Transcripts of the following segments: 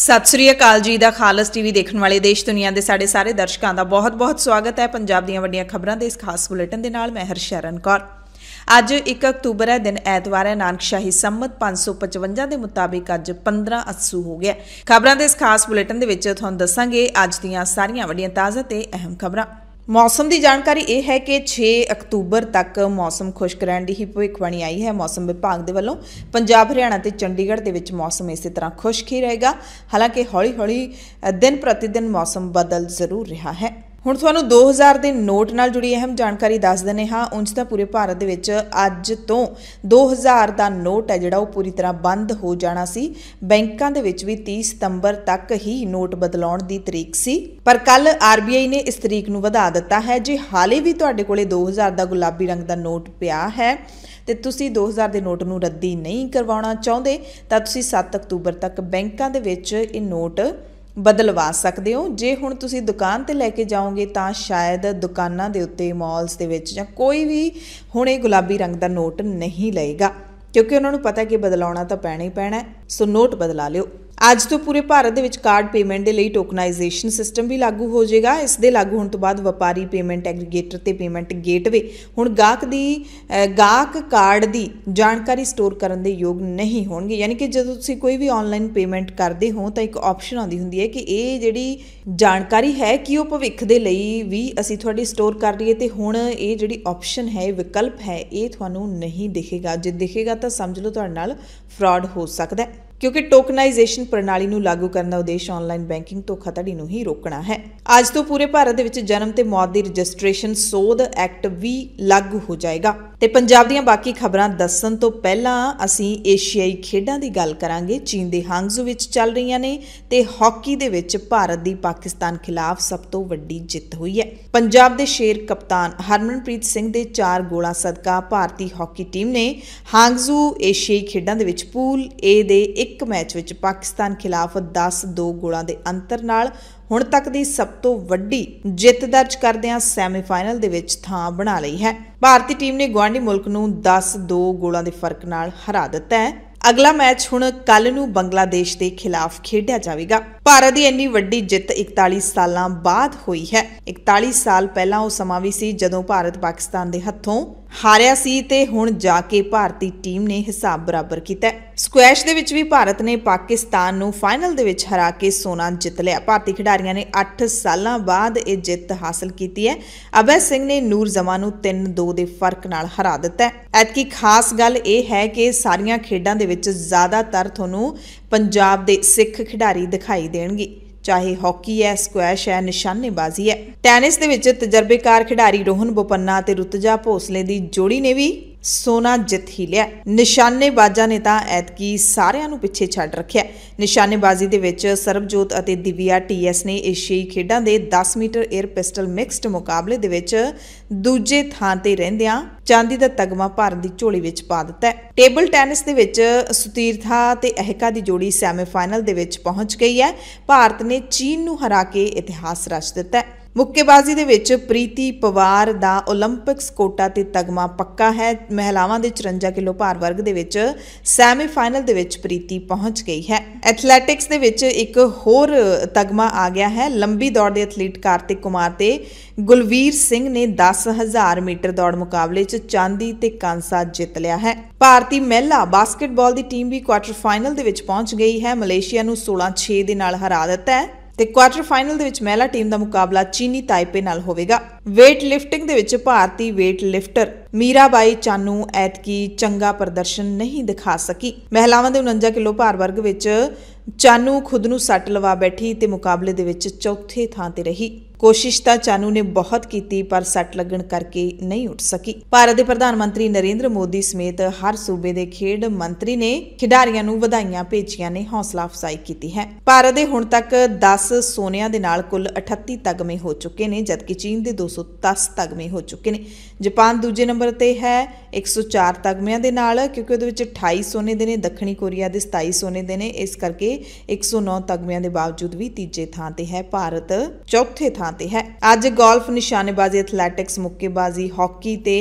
ਸਤਿ ਸ੍ਰੀ ਅਕਾਲ ਜੀ ਦਾ ਖਾਲਸ ਟੀਵੀ ਦੇਖਣ ਵਾਲੇ ਦੇਸ਼ ਦੁਨੀਆ ਦੇ ਸਾਡੇ ਸਾਰੇ ਦਰਸ਼ਕਾਂ ਦਾ ਬਹੁਤ-ਬਹੁਤ ਸਵਾਗਤ ਹੈ ਪੰਜਾਬ ਦੀਆਂ ਵੱਡੀਆਂ ਖਬਰਾਂ ਦੇ ਇਸ ਖਾਸ ਬੁਲੇਟਿਨ ਦੇ ਨਾਲ ਮੈਂ ਹਰਸ਼ਰਨ ਕੌਰ ਅੱਜ 1 ਅਕਤੂਬਰ ਹੈ ਦਿਨ ਐਤਵਾਰ ਹੈ ਨਾਨਕਸ਼ਾਹੀ ਸੰਮਤ 555 ਦੇ ਮੁਤਾਬਿਕ ਅੱਜ 15 ਅਸੂ ਹੋ ਗਿਆ ਖਬਰਾਂ ਦੇ ਇਸ ਖਾਸ ਬੁਲੇਟਿਨ ਦੇ ਵਿੱਚ ਤੁਹਾਨੂੰ ਦੱਸਾਂਗੇ ਅੱਜ ਦੀਆਂ ਸਾਰੀਆਂ ਵੱਡੀਆਂ ਤਾਜ਼ਾ ਤੇ ਅਹਿਮ ਖਬਰਾਂ ਮੌਸਮ ਦੀ ਜਾਣਕਾਰੀ ਇਹ ਹੈ ਕਿ 6 ਅਕਤੂਬਰ ਤੱਕ ਮੌਸਮ ਖੁਸ਼ਕ ਰਹਿਣ ਦੀ ਹੀ ਭਵਿੱਖਬਾਣੀ ਆਈ ਹੈ ਮੌਸਮ ਵਿਭਾਗ ਦੇ ਵੱਲੋਂ ਪੰਜਾਬ ਹਰਿਆਣਾ ਤੇ ਚੰਡੀਗੜ੍ਹ ਦੇ ਵਿੱਚ ਮੌਸਮ ਇਸੇ ਤਰ੍ਹਾਂ ਖੁਸ਼ਕ ਹੀ ਰਹੇਗਾ ਹਾਲਾਂਕਿ ਹੌਲੀ-ਹੌਲੀ ਦਿਨ ਪ੍ਰਤੀ ਦਿਨ ਮੌਸਮ ਬਦਲ ਜ਼ਰੂਰ ਰਿਹਾ ਹੈ ਹੁਣ ਤੁਹਾਨੂੰ 2000 ਦੇ ਨੋਟ ਨਾਲ ਜੁੜੀ ਅਹਿਮ ਜਾਣਕਾਰੀ ਦੱਸ ਦਿੰਨੇ ਹਾਂ ਉਂਝ ਤਾਂ ਪੂਰੇ ਭਾਰਤ ਦੇ ਵਿੱਚ ਅੱਜ ਤੋਂ 2000 ਦਾ ਨੋਟ ਹੈ ਜਿਹੜਾ ਉਹ ਪੂਰੀ ਤਰ੍ਹਾਂ ਬੰਦ ਹੋ ਜਾਣਾ ਸੀ ਬੈਂਕਾਂ ਦੇ ਵਿੱਚ ਵੀ 30 ਸਤੰਬਰ ਤੱਕ ਹੀ ਨੋਟ ਬਦਲਾਉਣ ਦੀ ਤਰੀਕ ਸੀ ਪਰ ਕੱਲ RBI ਨੇ ਇਸ ਤਰੀਕ ਨੂੰ ਵਧਾ ਦਿੱਤਾ ਹੈ ਜੇ ਹਾਲੇ ਵੀ ਤੁਹਾਡੇ ਕੋਲੇ 2000 ਦਾ ਗੁਲਾਬੀ ਰੰਗ ਦਾ ਨੋਟ ਪਿਆ ਹੈ ਤੇ ਤੁਸੀਂ 2000 ਦੇ ਨੋਟ ਨੂੰ ਰੱਦੀ ਨਹੀਂ ਕਰਵਾਉਣਾ ਚਾਹੁੰਦੇ ਤਾਂ ਤੁਸੀਂ 7 ਅਕਤੂਬਰ ਤੱਕ ਬੈਂਕਾਂ ਦੇ ਵਿੱਚ ਇਹ ਨੋਟ ਬਦਲਵਾ ਸਕਦੇ ਹੋ ਜੇ ਹੁਣ ਤੁਸੀਂ ਦੁਕਾਨ ਤੇ ਲੈ ਕੇ ਜਾਓਗੇ ਤਾਂ ਸ਼ਾਇਦ ਦੁਕਾਨਾਂ ਦੇ ਉੱਤੇ ਮਾਲਸ ਦੇ ਵਿੱਚ ਜਾਂ ਕੋਈ ਵੀ ਹੁਣ ਇਹ ਗੁਲਾਬੀ ਰੰਗ ਦਾ ਨੋਟ ਨਹੀਂ ਲਏਗਾ ਕਿਉਂਕਿ ਉਹਨਾਂ ਨੂੰ ਪਤਾ ਹੈ ਕਿ ਬਦਲਾਉਣਾ ਤਾਂ ਪੈਣਾ ਹੀ ਪੈਣਾ ਸੋ ਨੋਟ ਬਦਲਾ ਲਿਓ ਅੱਜ ਤੋਂ ਪੂਰੇ ਭਾਰਤ ਦੇ ਵਿੱਚ ਕਾਰਡ ਪੇਮੈਂਟ ਦੇ ਲਈ ਟੋਕਨਾਈਜੇਸ਼ਨ ਸਿਸਟਮ ਵੀ ਲਾਗੂ ਹੋ ਜਾਏਗਾ ਇਸ ਦੇ ਲਾਗੂ ਹੋਣ ਤੋਂ ਬਾਅਦ ਵਪਾਰੀ ਪੇਮੈਂਟ ਐਗਰੀਗੇਟਰ ਤੇ ਪੇਮੈਂਟ ਗੇਟਵੇ ਹੁਣ ਗਾਹਕ ਦੀ ਗਾਹਕ ਕਾਰਡ ਦੀ ਜਾਣਕਾਰੀ ਸਟੋਰ ਕਰਨ ਦੇ ਯੋਗ ਨਹੀਂ ਹੋਣਗੇ ਯਾਨੀ ਕਿ ਜਦੋਂ ਤੁਸੀਂ ਕੋਈ ਵੀ ਆਨਲਾਈਨ ਪੇਮੈਂਟ ਕਰਦੇ ਹੋ ਤਾਂ ਇੱਕ ਆਪਸ਼ਨ ਆਉਂਦੀ ਹੁੰਦੀ ਹੈ ਕਿ ਇਹ ਜਿਹੜੀ ਜਾਣਕਾਰੀ ਹੈ ਕਿ ਉਹ ਭਵਿੱਖ ਦੇ ਲਈ ਵੀ ਅਸੀਂ ਤੁਹਾਡੀ ਸਟੋਰ ਕਰ ਲਈਏ ਤੇ ਹੁਣ ਇਹ ਜਿਹੜੀ ਆਪਸ਼ਨ ਹੈ ਵਿਕਲਪ ਹੈ ਇਹ ਤੁਹਾਨੂੰ ਨਹੀਂ ਦਿਖੇਗਾ ਜੇ ਦਿਖੇਗਾ ਤਾਂ ਸਮਝ ਲਓ ਤੁਹਾਡੇ ਨਾਲ ਫਰਾਡ ਹੋ ਸਕਦਾ ਹੈ ਕਿਉਂਕਿ ਟੋਕਨਾਈਜੇਸ਼ਨ ਪ੍ਰਣਾਲੀ ਨੂੰ ਲਾਗੂ ਕਰਨ ਦਾ ਉਦੇਸ਼ ਆਨਲਾਈਨ ਬੈਂਕਿੰਗ ਧੋਖਾਧੜੀ ਨੂੰ ਹੀ ਰੋਕਣਾ ਹੈ ਅੱਜ ਤੋਂ ਪੂਰੇ ਭਾਰਤ ਦੇ ਵਿੱਚ ਜਨਮ ਤੇ ਮੌਤ ਦੀ ਰਜਿਸਟ੍ਰੇਸ਼ਨ ਸੋਧ ਐਕਟ ਵੀ ਲਾਗੂ ਹੋ ਜਾਏਗਾ ਤੇ ਪੰਜਾਬ ਦੀਆਂ ਬਾਕੀ ਖਬਰਾਂ ਦੱਸਣ ਤੋਂ ਪਹਿਲਾਂ ਅਸੀਂ ਏਸ਼ੀਆਈ ਖੇਡਾਂ ਦੀ ਗੱਲ ਕਰਾਂਗੇ ਚੀਨ ਦੇ ਹਾਂਗਜ਼ੂ ਵਿੱਚ ਚੱਲ ਰਹੀਆਂ ਨੇ ਤੇ ਹਾਕੀ ਦੇ ਵਿੱਚ ਭਾਰਤ ਦੀ ਪਾਕਿਸਤਾਨ ਖਿਲਾਫ ਸਭ ਤੋਂ ਵੱਡੀ ਜਿੱਤ ਹੋਈ ਹੈ ਪੰਜਾਬ ਦੇ ਸ਼ੇਰ ਕਪਤਾਨ ਹਰਮਨਪ੍ਰੀਤ ਸਿੰਘ ਦੇ 4 ਗੋਲਾਂ ਸਦਕਾ ਭਾਰਤੀ ਹਾਕੀ ਟੀਮ ਨੇ ਹਾਂਗਜ਼ੂ ਏਸ਼ੀਆਈ ਖੇਡਾਂ ਦੇ ਵਿੱਚ ਪੂਲ ਏ ਦੇ ਇੱਕ ਮੈਚ ਵਿੱਚ ਪਾਕਿਸਤਾਨ ਖਿਲਾਫ 10-2 ਗੋਲਾਂ ਦੇ ਅੰਤਰ ਨਾਲ ਹੁਣ ਤੱਕ ਦੀ ਸਭ ਤੋਂ ਵੱਡੀ ਜਿੱਤ ਦਰਜ ਕਰਦਿਆਂ ਸੈਮੀਫਾਈਨਲ ਦੇ ਵਿੱਚ ਥਾਂ ਬਣਾ ਲਈ ਹੈ ਭਾਰਤੀ ਟੀਮ ਨੇ ਗਵਾਂਢੀ ਮੁਲਕ ਨੂੰ 10-2 ਗੋਲਾਂ ਦੇ ਫਰਕ ਨਾਲ ਹਰਾ ਦਿੱਤਾ ਹੈ ਅਗਲਾ ਮੈਚ ਹੁਣ ਕੱਲ ਨੂੰ ਬੰਗਲਾਦੇਸ਼ ਦੇ ਖਿਲਾਫ ਖੇਡਿਆ ਜਾਵੇਗਾ ਭਾਰਤ ਦੀ ਇੰਨੀ ਵੱਡੀ ਜਿੱਤ 41 ਸਾਲਾਂ ਬਾਅਦ ਹੋਈ ਹੈ 41 ਸਾਲ ਪਹਿਲਾਂ ਉਹ ਸਮਾਂ ਵੀ ਸੀ ਜਦੋਂ ਭਾਰਤ ਪਾਕਿਸਤਾਨ ਦੇ ਹੱਥੋਂ ਹਾਰਿਆ ਸੀ ਤੇ ਹੁਣ ਜਾ ਕੇ ਭਾਰਤੀ ਟੀਮ ਨੇ ਹਿਸਾਬ ਬਰਾਬਰ ਕੀਤਾ ਸਕੁਐਸ਼ ਦੇ ਵਿੱਚ ਵੀ ਭਾਰਤ ਨੇ ਪਾਕਿਸਤਾਨ ਨੂੰ ਫਾਈਨਲ ਦੇ ਵਿੱਚ ਹਰਾ ਕੇ ਸੋਨਾ ਜਿੱਤ ਲਿਆ ਭਾਰਤੀ ਖਿਡਾਰੀਆਂ ਨੇ 8 ਸਾਲਾਂ ਬਾਅਦ ਇਹ ਜਿੱਤ ਹਾਸਲ ਕੀਤੀ ਹੈ ਅਬੈ ਸਿੰਘ ਨੇ ਨੂਰ ਜ਼ਮਾਨ ਨੂੰ 3-2 ਦੇ ਫਰਕ ਨਾਲ ਹਰਾ ਦਿੱਤਾ ਐਤਕੀ ਖਾਸ ਗੱਲ ਇਹ ਹੈ ਕਿ ਸਾਰੀਆਂ ਖੇਡਾਂ ਦੇ ਵਿੱਚ ਜ਼ਿਆਦਾਤਰ ਤੁਹਾਨੂੰ ਪੰਜਾਬ ਦੇ ਸਿੱਖ ਖਿਡਾਰੀ ਦਿਖਾਈ ਦੇਣਗੇ ਚਾਹੇ ਹਾਕੀ ਹੈ ਸਕੁਐਸ਼ ਹੈ ਨਿਸ਼ਾਨੇਬਾਜ਼ੀ ਹੈ ਟੈਨਿਸ ਦੇ ਵਿੱਚ ਤਜਰਬੇਕਾਰ ਖਿਡਾਰੀ ਰੋਹਨ ਬੋਪੰਨਾ ਅਤੇ ਰੁਤਜਾ ਭੋਸਲੇ ਦੀ ਜੋੜੀ ਨੇ ਵੀ ਸੋਨਾ ਜਿੱਤ ਹੀ ਲਿਆ ਨਿਸ਼ਾਨੇਬਾਜ਼ਾਂ ਨੇ ਤਾਂ ਐਤਕੀ ਸਾਰਿਆਂ ਨੂੰ ਪਿੱਛੇ ਛੱਡ ਰੱਖਿਆ ਨਿਸ਼ਾਨੇਬਾਜ਼ੀ ਦੇ ਵਿੱਚ ਸਰਬਜੋਤ ਅਤੇ ਦਿਵਿਆ ਟੀਐਸ ਨੇ ਏਸ਼ੀਆਈ ਖੇਡਾਂ ਦੇ 10 ਮੀਟਰ 에ਅਰ ਪਿਸਟਲ ਮਿਕਸਡ ਮੁਕਾਬਲੇ ਦੇ ਵਿੱਚ ਦੂਜੇ ਥਾਂ ਤੇ ਰਹਿੰਦਿਆਂ ਚਾਂਦੀ ਦਾ ਤਗਮਾ ਭਾਰਤ ਦੀ ਝੋਲੀ ਵਿੱਚ ਪਾ ਦਿੱਤਾ ਟੇਬਲ ਟੈਨਿਸ ਦੇ ਵਿੱਚ ਸੁਤੀਰਥਾ ਤੇ ਅਹਿਕਾ ਦੀ ਜੋੜੀ ਸੈਮੀਫਾਈਨਲ ਦੇ ਵਿੱਚ ਪਹੁੰਚ ਗਈ ਹੈ ਭਾਰਤ ਨੇ ਚੀਨ ਨੂੰ ਹਰਾ ਕੇ ਇਤਿਹਾਸ ਰਚ ਦਿੱਤਾ ਮੁੱਕੇਬਾਜ਼ੀ ਦੇ ਵਿੱਚ ਪ੍ਰੀਤੀ ਪਵਾਰ ਦਾ 올림픽ਸ ਕੋਟਾ ਤੇ ਤਗਮਾ ਪੱਕਾ ਹੈ ਮਹਿਲਾਵਾਂ ਦੇ 54 ਕਿਲੋ ਭਾਰ ਵਰਗ ਦੇ ਵਿੱਚ ਸੈਮੀਫਾਈਨਲ ਦੇ ਵਿੱਚ ਪ੍ਰੀਤੀ ਪਹੁੰਚ ਗਈ ਹੈ ਐਥਲੈਟਿਕਸ ਦੇ ਵਿੱਚ ਇੱਕ ਹੋਰ ਤਗਮਾ ਆ ਗਿਆ ਹੈ ਲੰਬੀ ਦੌੜ ਦੇ ਐਥਲੀਟ ਕਾਰਤਿਕ ਕੁਮਾਰ ਤੇ ਗੁਲਵੀਰ ਸਿੰਘ ਨੇ 10000 ਮੀਟਰ ਦੌੜ ਮੁਕਾਬਲੇ 'ਚ ਚਾਂਦੀ ਤੇ ਕਾਂਸਾ ਜਿੱਤ ਲਿਆ ਹੈ ਭਾਰਤੀ ਮਹਿਲਾ ਬਾਸਕਟਬਾਲ ਦੀ ਟੀਮ ਵੀ ਕੁਆਟਰ ਫਾਈਨਲ ਦੇ ਵਿੱਚ ਪਹੁੰਚ ਗਈ ਹੈ ਮਲੇਸ਼ੀਆ ਨੂੰ 16-6 ਦੇ ਨਾਲ ਹਰਾ ਦਿੱਤਾ ਹੈ ਤੇ ਕੁਆਟਰ ਫਾਈਨਲ ਦੇ ਵਿੱਚ ਮਹਿਲਾ ਟੀਮ ਦਾ ਮੁਕਾਬਲਾ ਚੀਨੀ ਤਾਈਪੇ ਨਾਲ ਹੋਵੇਗਾ weight lifting ਦੇ ਵਿੱਚ ਭਾਰਤੀ weight lifter ਮੀਰਾਬਾਈ ਚਾਨੂ ਐਤਕੀ ਚੰਗਾ ਪ੍ਰਦਰਸ਼ਨ ਨਹੀਂ ਦਿਖਾ ਸਕੀ ਮਹਿਲਾਵਾਂ ਦੇ 49 ਕਿਲੋ ਭਾਰ ਵਰਗ ਵਿੱਚ ਚਾਨੂ ਖੁਦ ਨੂੰ ਸੱਟ ਲਵਾ ਬੈਠੀ ਤੇ ਮੁਕਾਬਲੇ ਦੇ ਵਿੱਚ ਚੌਥੇ ਥਾਂ ਤੇ ਰਹੀ ਕੋਸ਼ਿਸ਼ ਤਾਂ ਚਾਨੂ ਨੇ ਬਹੁਤ ਕੀਤੀ ਪਰ ਸੱਟ ਲੱਗਣ ਕਰਕੇ ਨਹੀਂ ਉੱਠ ਸਕੀ ਭਾਰਤ ਦੇ ਪ੍ਰਧਾਨ ਮੰਤਰੀ ਨਰਿੰਦਰ ਮੋਦੀ ਸਮੇਤ ਹਰ ਸੂਬੇ ਦੇ ਖੇਡ ਮੰਤਰੀ ਨੇ ਖਿਡਾਰੀਆਂ ਨੂੰ ਵਧਾਈਆਂ ਭੇਜੀਆਂ ਨੇ ਹੌਸਲਾ ਅਫਜ਼ਾਈ ਕੀਤੀ ਹੈ ਭਾਰਤ ਦੇ ਹੁਣ ਤੱਕ 10 ਸੋਨਿਆਂ ਦੇ ਨਾਲ ਕੁੱਲ 38 ਤਗਮੇ ਹੋ ਚੁੱਕੇ ਨੇ ਜਦਕਿ ਚੀਨ ਦੇ 210 ਤਗਮੇ ਹੋ ਚੁੱਕੇ ਨੇ ਜਾਪਾਨ ਦੂਜੇ ਨੰਬਰ ਤੇ ਹੈ 104 ਤਗਮਿਆਂ ਦੇ ਨਾਲ ਕਿਉਂਕਿ ਉਹਦੇ ਵਿੱਚ 28 ਸੋਨੇ ਦੇ ਨੇ ਦੱਖਣੀ ਕੋਰੀਆ ਦੇ 27 ਸੋਨੇ ਦੇ ਨੇ ਇਸ ਕਰਕੇ 109 ਤਗਮਿਆਂ ਦੇ ਬਾਵਜੂਦ ਵੀ ਤੀਜੇ ਥਾਂ ਤੇ ਹੈ ਭਾਰਤ ਚੌਥੇ ਥਾਂ ਥਾਵਾਂ ਤੇ ਹੈ ਅੱਜ ਗੋਲਫ ਨਿਸ਼ਾਨੇਬਾਜ਼ੀ ਐਥਲੈਟਿਕਸ ਮੁੱਕੇਬਾਜ਼ੀ ਹਾਕੀ ਤੇ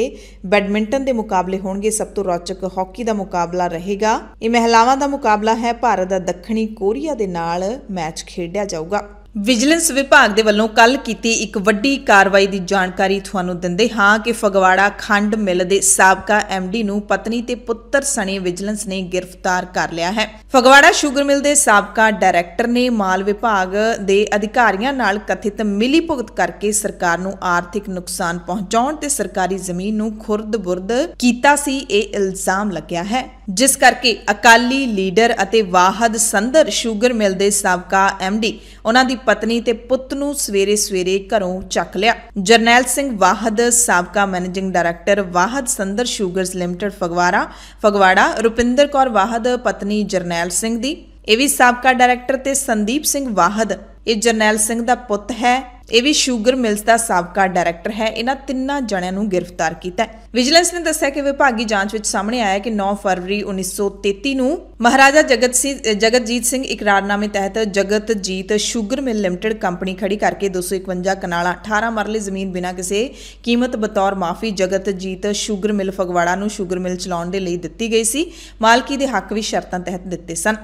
ਬੈਡਮਿੰਟਨ ਦੇ ਮੁਕਾਬਲੇ ਹੋਣਗੇ ਸਭ ਤੋਂ ਰੌਚਕ ਹਾਕੀ ਦਾ ਮੁਕਾਬਲਾ ਰਹੇਗਾ ਇਹ ਮਹਿਲਾਵਾਂ ਦਾ ਮੁਕਾਬਲਾ ਹੈ ਭਾਰਤ ਦਾ ਦੱਖਣੀ ਕੋਰੀਆ ਦੇ ਨਾਲ ਮੈਚ ਖੇਡਿਆ ਜਾਊਗਾ ਵਿਜੀਲੈਂਸ ਵਿਭਾਗ ਦੇ ਵੱਲੋਂ ਕੱਲ ਕੀਤੀ ਇੱਕ ਵੱਡੀ ਕਾਰਵਾਈ ਦੀ ਜਾਣਕਾਰੀ ਤੁਹਾਨੂੰ ਦਿੰਦੇ ਹਾਂ ਕਿ ਫਗਵਾੜਾ ਖੰਡ ਮਿਲ ਦੇ ਸਾਬਕਾ ਐਮਡੀ ਨੂੰ ਪਤਨੀ ਤੇ ਪੁੱਤਰ ਸਣੇ ਵਿਜੀਲੈਂਸ ਨੇ ਗ੍ਰਿਫਤਾਰ ਕਰ ਲਿਆ ਹੈ ਫਗਵਾੜਾ ਸ਼ੂਗਰ ਮਿਲ ਦੇ ਸਾਬਕਾ ਡਾਇਰੈਕਟਰ ਨੇ ਮਾਲ ਵਿਭਾਗ ਦੇ ਅਧਿਕਾਰੀਆਂ ਨਾਲ ਕਥਿਤ ਮਿਲੀਭੁਗਤ ਕਰਕੇ ਸਰਕਾਰ ਨੂੰ ਆਰਥਿਕ ਨੁਕਸਾਨ ਪਹੁੰਚਾਉਣ ਤੇ ਸਰਕਾਰੀ ਜ਼ਮੀਨ ਨੂੰ ਖੁਰਦ-ਬੁਰਦ ਕੀਤਾ ਸੀ ਇਹ ਇਲਜ਼ਾਮ ਲੱਗਿਆ ਹੈ ਜਿਸ ਕਰਕੇ ਅਕਾਲੀ ਲੀਡਰ ਅਤੇ ਵਾਹਦ ਸੰਦਰ ਸ਼ੂਗਰ ਮਿਲ ਦੇ ਸਾਬਕਾ ਐਮਡੀ ਉਹਨਾਂ ਦੀ ਪਤਨੀ ਤੇ ਪੁੱਤ ਨੂੰ ਸਵੇਰੇ-ਸਵੇਰੇ ਘਰੋਂ ਚੱਕ ਲਿਆ ਜਰਨੈਲ ਸਿੰਘ ਵਾਹਦ ਸਾਬਕਾ managing director Wahad Sandhar sugars limited Phagwara Phagwara Rupinder Kaur Wahad ਪਤਨੀ ਜਰਨੈਲ ਸਿੰਘ ਦੀ ਇਹ ਵੀ ਸਾਬਕਾ ਡਾਇਰੈਕਟਰ ਤੇ ਸੰਦੀਪ ਸਿੰਘ ਵਾਹਦ ਇਹ ਜਰਨੈਲ ਸਿੰਘ ਦਾ ਪੁੱਤ ਹੈ ਇਹ ਵੀ 슈ਗਰ ਮਿਲਸ ਦਾ ਸਾਬਕਾ ਡਾਇਰੈਕਟਰ ਹੈ ਇਹਨਾਂ ਤਿੰਨਾਂ ਜਣਿਆਂ ਨੂੰ ਗ੍ਰਿਫਤਾਰ ਕੀਤਾ ਹੈ ਵਿਜੀਲੈਂਸ ਨੇ ਦੱਸਿਆ ਕਿ ਵਿਭਾਗੀ ਜਾਂਚ ਵਿੱਚ ਸਾਹਮਣੇ ਆਇਆ ਕਿ 9 ਫਰਵਰੀ 1933 ਨੂੰ ਮਹਾਰਾਜਾ ਜਗਤ ਸਿੰਘ ਜਗਤਜੀਤ ਸਿੰਘ ਇਕਰਾਰਨਾਮੇ ਤਹਿਤ Jagatjit sugar mill limited company ਖੜੀ ਕਰਕੇ 251 ਕਨਾਲਾ 18 ਮਰਲੇ ਜ਼ਮੀਨ ਬਿਨਾਂ ਕਿਸੇ ਕੀਮਤ ਬਤੌਰ ਮਾਫੀ ਜਗਤਜੀਤ 슈ਗਰ ਮਿਲ ਫਗਵਾੜਾ ਨੂੰ 슈ਗਰ ਮਿਲ ਚਲਾਉਣ ਦੇ ਲਈ ਦਿੱਤੀ ਗਈ ਸੀ ਮਾਲਕੀ ਦੇ ਹੱਕ ਵੀ ਸ਼ਰਤਾਂ ਤਹਿਤ ਦਿੱਤੇ ਸਨ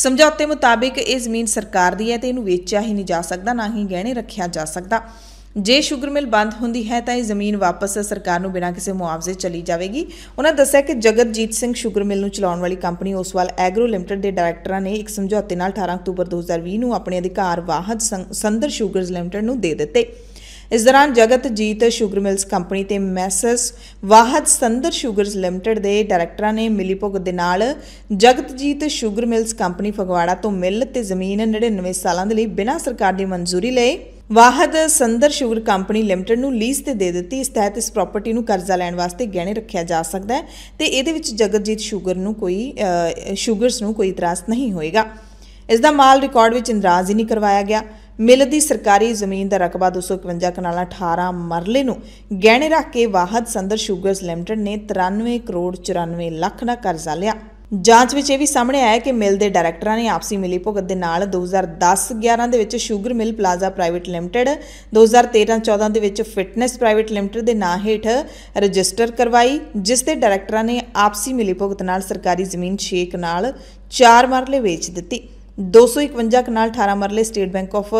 ਸਮਝੌਤੇ ਮੁਤਾਬਿਕ ਇਹ ਜ਼ਮੀਨ ਸਰਕਾਰ ਦੀ ਹੈ ਤੇ ਇਹਨੂੰ ਵੇਚਿਆ ਹੀ ਨਹੀਂ ਜਾ ਸਕਦਾ ਨਾ ਹੀ ਗਹਿਣੇ ਰੱਖਿਆ ਜਾ ਸਕਦਾ ਜੇ ਸ਼ੂਗਰ ਮਿਲ ਬੰਦ ਹੁੰਦੀ ਹੈ ਤਾਂ ਇਹ ਜ਼ਮੀਨ ਵਾਪਸ ਸਰਕਾਰ ਨੂੰ ਬਿਨਾਂ ਕਿਸੇ ਮੁਆਵਜ਼ੇ ਚਲੀ ਜਾਵੇਗੀ ਉਹਨਾਂ ਦੱਸਿਆ ਕਿ ਜਗਤਜੀਤ ਸਿੰਘ ਸ਼ੂਗਰ ਮਿਲ ਨੂੰ ਚਲਾਉਣ ਵਾਲੀ ਕੰਪਨੀ ਉਸਵਾਲ ਐਗਰੋ ਲਿਮਟਿਡ ਦੇ ਡਾਇਰੈਕਟਰਾਂ ਨੇ ਇੱਕ ਸਮਝੌਤੇ ਨਾਲ 18 ਅਕਤੂਬਰ 2020 ਨੂੰ ਆਪਣੇ ਅਧਿਕਾਰ ਵਾਹਦ ਸੰਦਰ ਸ਼ੂਗਰਜ਼ ਲਿਮਟਿਡ ਨੂੰ ਦੇ ਦਿੱਤੇ ਇਸ ਦੌਰਾਨ ਜਗਤ ਜੀਤ ਸ਼ੂਗਰ ਮਿਲਸ ਕੰਪਨੀ ਤੇ ਮੈਸਸ ਵਾਹਦ ਸੰਦਰ ਸ਼ੂਗਰਸ ਲਿਮਟਿਡ ਦੇ ਡਾਇਰੈਕਟਰਾਂ ਨੇ ਮਿਲੀ ਭੁਗ ਦੇ ਨਾਲ Jagatjit sugar mills company Phagwara ਤੋਂ ਮਿਲ ਤੇ ਜ਼ਮੀਨ 99 ਸਾਲਾਂ ਦੇ ਲਈ ਬਿਨਾਂ ਸਰਕਾਰ ਦੀ ਮਨਜ਼ੂਰੀ ਲਏ Wahad Sandhar sugar company limited ਨੂੰ ਲੀਜ਼ ਤੇ ਦੇ ਦਿੱਤੀ ਇਸ ਤਹਿਤ ਇਸ ਪ੍ਰਾਪਰਟੀ ਨੂੰ ਕਰਜ਼ਾ ਲੈਣ ਵਾਸਤੇ ਗਹਿਣੇ ਰੱਖਿਆ ਜਾ ਸਕਦਾ ਹੈ ਤੇ ਇਹਦੇ ਵਿੱਚ ਜਗਤਜੀਤ ਸ਼ੂਗਰ ਨੂੰ ਕੋਈ ਸ਼ੂਗਰਸ ਨੂੰ ਕੋਈ ਇਤਰਾਜ਼ ਨਹੀਂ ਹੋਏਗਾ ਇਸ ਦਾ ਮਾਲ ਰਿਕਾਰਡ ਵਿੱਚ ਇੰਦਰਾਜ਼ ਹੀ ਨਹੀਂ ਕਰਵਾਇਆ ਗਿਆ ਮਿਲ ਦੀ ਸਰਕਾਰੀ ਜ਼ਮੀਨ ਦਾ ਰਕਬਾ 251 ਕਨਾਲਾ 18 ਮਰਲੇ ਨੂੰ ਗਹਿਣੇ ਰੱਖ ਕੇ ਵਾਹਦ ਸੰਦਰ ਸ਼ੂਗਰਸ ਲਿਮਟਿਡ ਨੇ 93 ਕਰੋੜ 94 ਲੱਖ ਦਾ ਕਰਜ਼ਾ ਲਿਆ ਜਾਂਚ ਵਿੱਚ ਇਹ ਵੀ ਸਾਹਮਣੇ ਆਇਆ ਕਿ ਮਿਲ ਦੇ ਡਾਇਰੈਕਟਰਾਂ ਨੇ ਆਪਸੀ ਮਿਲੀ ਭੁਗਤ ਦੇ ਨਾਲ 2010-11 ਦੇ ਵਿੱਚ sugar mill plaza private limited 2013-14 ਦੇ ਵਿੱਚ ਫਿਟਨੈਸ ਪ੍ਰਾਈਵੇਟ ਲਿਮਟਿਡ ਦੇ ਨਾਂ ਹੇਠ ਰਜਿਸਟਰ ਕਰਵਾਈ ਜਿਸ ਦੇ ਡਾਇਰੈਕਟਰਾਂ ਨੇ ਆਪਸੀ ਮਿਲੀ ਭੁਗਤ ਨਾਲ ਸਰਕਾਰੀ ਜ਼ਮੀਨ 6 ਕਨਾਲ 4 ਮਰਲੇ ਵੇਚ ਦਿੱਤੀ 251 ਕਨਾਲ 18 ਮਰਲੇ State Bank of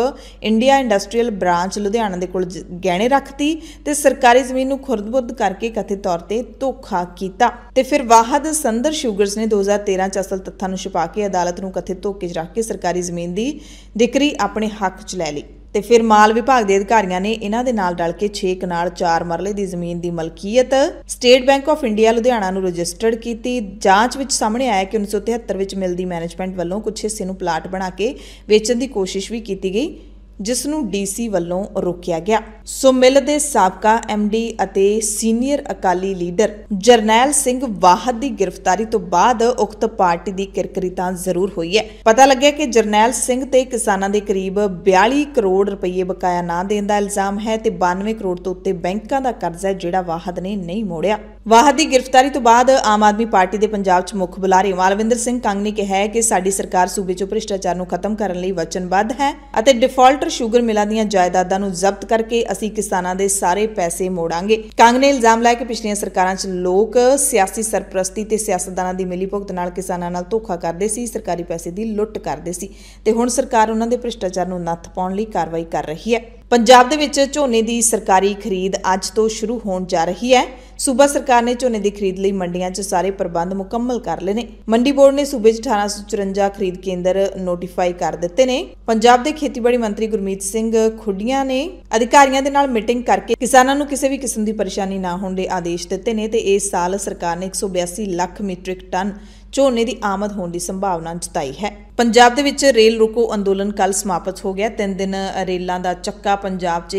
India industrial branch Ludhiana ਦੇ ਕੋਲ ਗਹਿਣੇ ਰੱਖਤੀ ਤੇ ਸਰਕਾਰੀ ਜ਼ਮੀਨ ਨੂੰ ਖੁਰਦਬੁਰਦ ਕਰਕੇ ਕਥਿਤ ਤੌਰ ਤੇ ਧੋਖਾ ਕੀਤਾ ਤੇ ਫਿਰ ਵਾਹਦ ਸੰਦਰ ਸ਼ੂਗਰਸ ਨੇ 2013 ਚ ਅਸਲ ਤੱਥਾਂ ਨੂੰ ਛੁਪਾ ਕੇ ਅਦਾਲਤ ਨੂੰ ਕਥਿਤ ਧੋਖੇ 'ਚ ਰੱਖ ਕੇ ਸਰਕਾਰੀ ਜ਼ਮੀਨ ਦੀ ਦਿਕਰੀ ਆਪਣੇ ਹੱਕ 'ਚ ਲੈ ਲਈ ਤੇ ਫਿਰ ਮਾਲ ਵਿਭਾਗ ਦੇ ਅਧਿਕਾਰੀਆਂ ਨੇ ਇਹਨਾਂ ਦੇ ਨਾਲ ਰਲ ਕੇ 6 ਕਨਾਲ 4 ਮਰਲੇ ਦੀ ਜ਼ਮੀਨ ਦੀ ਮਲਕੀਅਤ State Bank of India Ludhiana ਨੂੰ ਰਜਿਸਟਰਡ ਕੀਤੀ ਜਾਂਚ ਵਿੱਚ ਸਾਹਮਣੇ ਆਇਆ ਕਿ 1973 ਵਿੱਚ ਮਿਲਦੀ ਮੈਨੇਜਮੈਂਟ ਵੱਲੋਂ ਕੁਝ ਹਿੱਸੇ ਨੂੰ ਪਲਾਟ ਬਣਾ ਕੇ ਵੇਚਣ ਦੀ ਕੋਸ਼ਿਸ਼ ਵੀ ਕੀਤੀ ਗਈ ਜਿਸ ਨੂੰ ਡੀਸੀ ਵੱਲੋਂ ਰੋਕਿਆ ਗਿਆ ਸੋ ਮਿਲ ਦੇ ਸਾਬਕਾ ਐਮਡੀ ਅਤੇ ਸੀਨੀਅਰ ਅਕਾਲੀ ਲੀਡਰ ਜਰਨੈਲ ਸਿੰਘ ਵਾਹਦ ਦੀ ਗ੍ਰਿਫਤਾਰੀ ਤੋਂ ਬਾਅਦ ਉਕਤ ਪਾਰਟੀ ਦੀ ਕਿਰਕਰੀ ਤਾਂ ਜ਼ਰੂਰ ਹੋਈ ਹੈ ਪਤਾ ਲੱਗਿਆ ਕਿ ਜਰਨੈਲ ਸਿੰਘ ਤੇ ਕਿਸਾਨਾਂ ਦੇ ਕਰੀਬ 42 ਕਰੋੜ ਰੁਪਏ ਬਕਾਇਆ ਨਾ ਦੇਣ ਦਾ ਇਲਜ਼ਾਮ ਹੈ ਤੇ 92 ਕਰੋੜ ਤੋਂ ਉੱਤੇ ਬੈਂਕਾਂ ਦਾ ਕਰਜ਼ਾ ਹੈ ਜਿਹੜਾ ਵਾਹਦ ਨੇ ਨਹੀਂ ਮੋੜਿਆ ਵਾਹਦ ਦੀ ਗ੍ਰਿਫਤਾਰੀ ਤੋਂ ਬਾਅਦ ਆਮ ਆਦਮੀ ਪਾਰਟੀ ਦੇ ਪੰਜਾਬ 'ਚ ਮੁੱਖ ਬੁਲਾਰੇ ਮਾਲਵਿੰਦਰ ਸਿੰਘ ਕੰਗ ਨੇ ਕਿਹਾ ਹੈ ਕਿ ਸਾਡੀ ਸਰਕਾਰ ਸੂਬੇ 'ਚ ਭ੍ਰਿਸ਼ਟਾਚਾਰ ਨੂੰ ਖਤਮ ਕਰਨ ਲਈ ਵਚਨਬੱਧ ਹੈ ਅਤੇ ਡਿਫਾਲਟਰ ਸ਼ੂਗਰ ਮਿਲਾਂ ਦੀਆਂ ਜਾਇਦਾਦਾਂ ਨੂੰ ਜ਼ਬਤ ਕਰਕੇ ਅਸੀਂ ਕਿਸਾਨਾਂ ਦੇ ਸਾਰੇ ਪੈਸੇ ਮੋੜਾਂਗੇ ਕੰਗ ਨੇ ਇਲਜ਼ਾਮ ਲਾਇਆ ਕਿ ਪਿਛਲੀਆਂ ਸਰਕਾਰਾਂ 'ਚ ਲੋਕ ਸਿਆਸੀ ਸਰਪ੍ਰਸਤੀ ਤੇ ਸਿਆਸਤਦਾਨਾਂ ਦੀ ਮਿਲੀਭੁਗਤ ਨਾਲ ਕਿਸਾਨਾਂ ਨਾਲ ਧੋਖਾ ਕਰਦੇ ਸੀ ਸਰਕਾਰੀ ਪੈਸੇ ਦੀ ਲੁੱਟ ਕਰਦੇ ਸੀ ਤੇ ਹੁਣ ਸਰਕਾਰ ਉਹਨਾਂ ਦੇ ਭ੍ਰਿਸ਼ਟਾਚਾਰ ਨੂੰ ਨੱਥ ਪਾਉਣ ਲਈ ਕਾਰਵਾਈ ਕਰ ਰਹੀ ਹੈ ਪੰਜਾਬ ਦੇ ਵਿੱਚ ਝੋਨੇ ਦੀ ਸਰਕਾਰੀ ਖਰੀਦ ਅੱਜ ਤੋਂ ਸ਼ੁਰੂ ਹੋਣ ਜਾ ਰਹੀ ਹੈ ਸੂਬਾ ਸਰਕਾਰ ਨੇ ਝੋਨੇ ਦੀ ਖਰੀਦ ਲਈ ਮੰਡੀਆਂ 'ਚ ਸਾਰੇ ਪ੍ਰਬੰਧ ਮੁਕੰਮਲ ਕਰ ਲਏ ਨੇ ਮੰਡੀ ਬੋਰਡ ਨੇ ਸੂਬੇ 'ਚ 1854 ਖਰੀਦ ਕੇਂਦਰ ਨੋਟੀਫਾਈ ਕਰ ਦਿੱਤੇ ਨੇ ਪੰਜਾਬ ਦੇ ਖੇਤੀਬਾੜੀ ਮੰਤਰੀ ਗੁਰਮੀਤ ਸਿੰਘ ਖੁੱਡੀਆਂ ਨੇ ਅਧਿਕਾਰੀਆਂ ਦੇ ਨਾਲ ਮੀਟਿੰਗ ਕਰਕੇ ਕਿਸਾਨਾਂ ਨੂੰ ਕਿਸੇ ਵੀ ਕਿਸਮ ਦੀ ਪਰੇਸ਼ਾਨੀ ਨਾ ਹੋਣ ਦੇ ਆਦੇਸ਼ ਦਿੱਤੇ ਨੇ ਤੇ ਇਸ ਸਾਲ ਸਰਕਾਰ ਨੇ 182 ਲੱਖ ਮੀਟ੍ਰਿਕ ਟਨ ਝੋਨੇ ਦੀ ਆਮਦ ਹੋਣ ਦੀ ਸੰਭਾਵਨਾ ਜਤਾਈ ਹੈ ਪੰਜਾਬ ਦੇ ਵਿੱਚ ਰੇਲ ਰੁਕੋ ਅੰਦੋਲਨ ਕੱਲ ਸਮਾਪਤ ਹੋ ਗਿਆ ਤਿੰਨ ਦਿਨ ਰੇਲਾਂ ਦਾ ਚੱਕਾ ਪੰਜਾਬ 'ਚ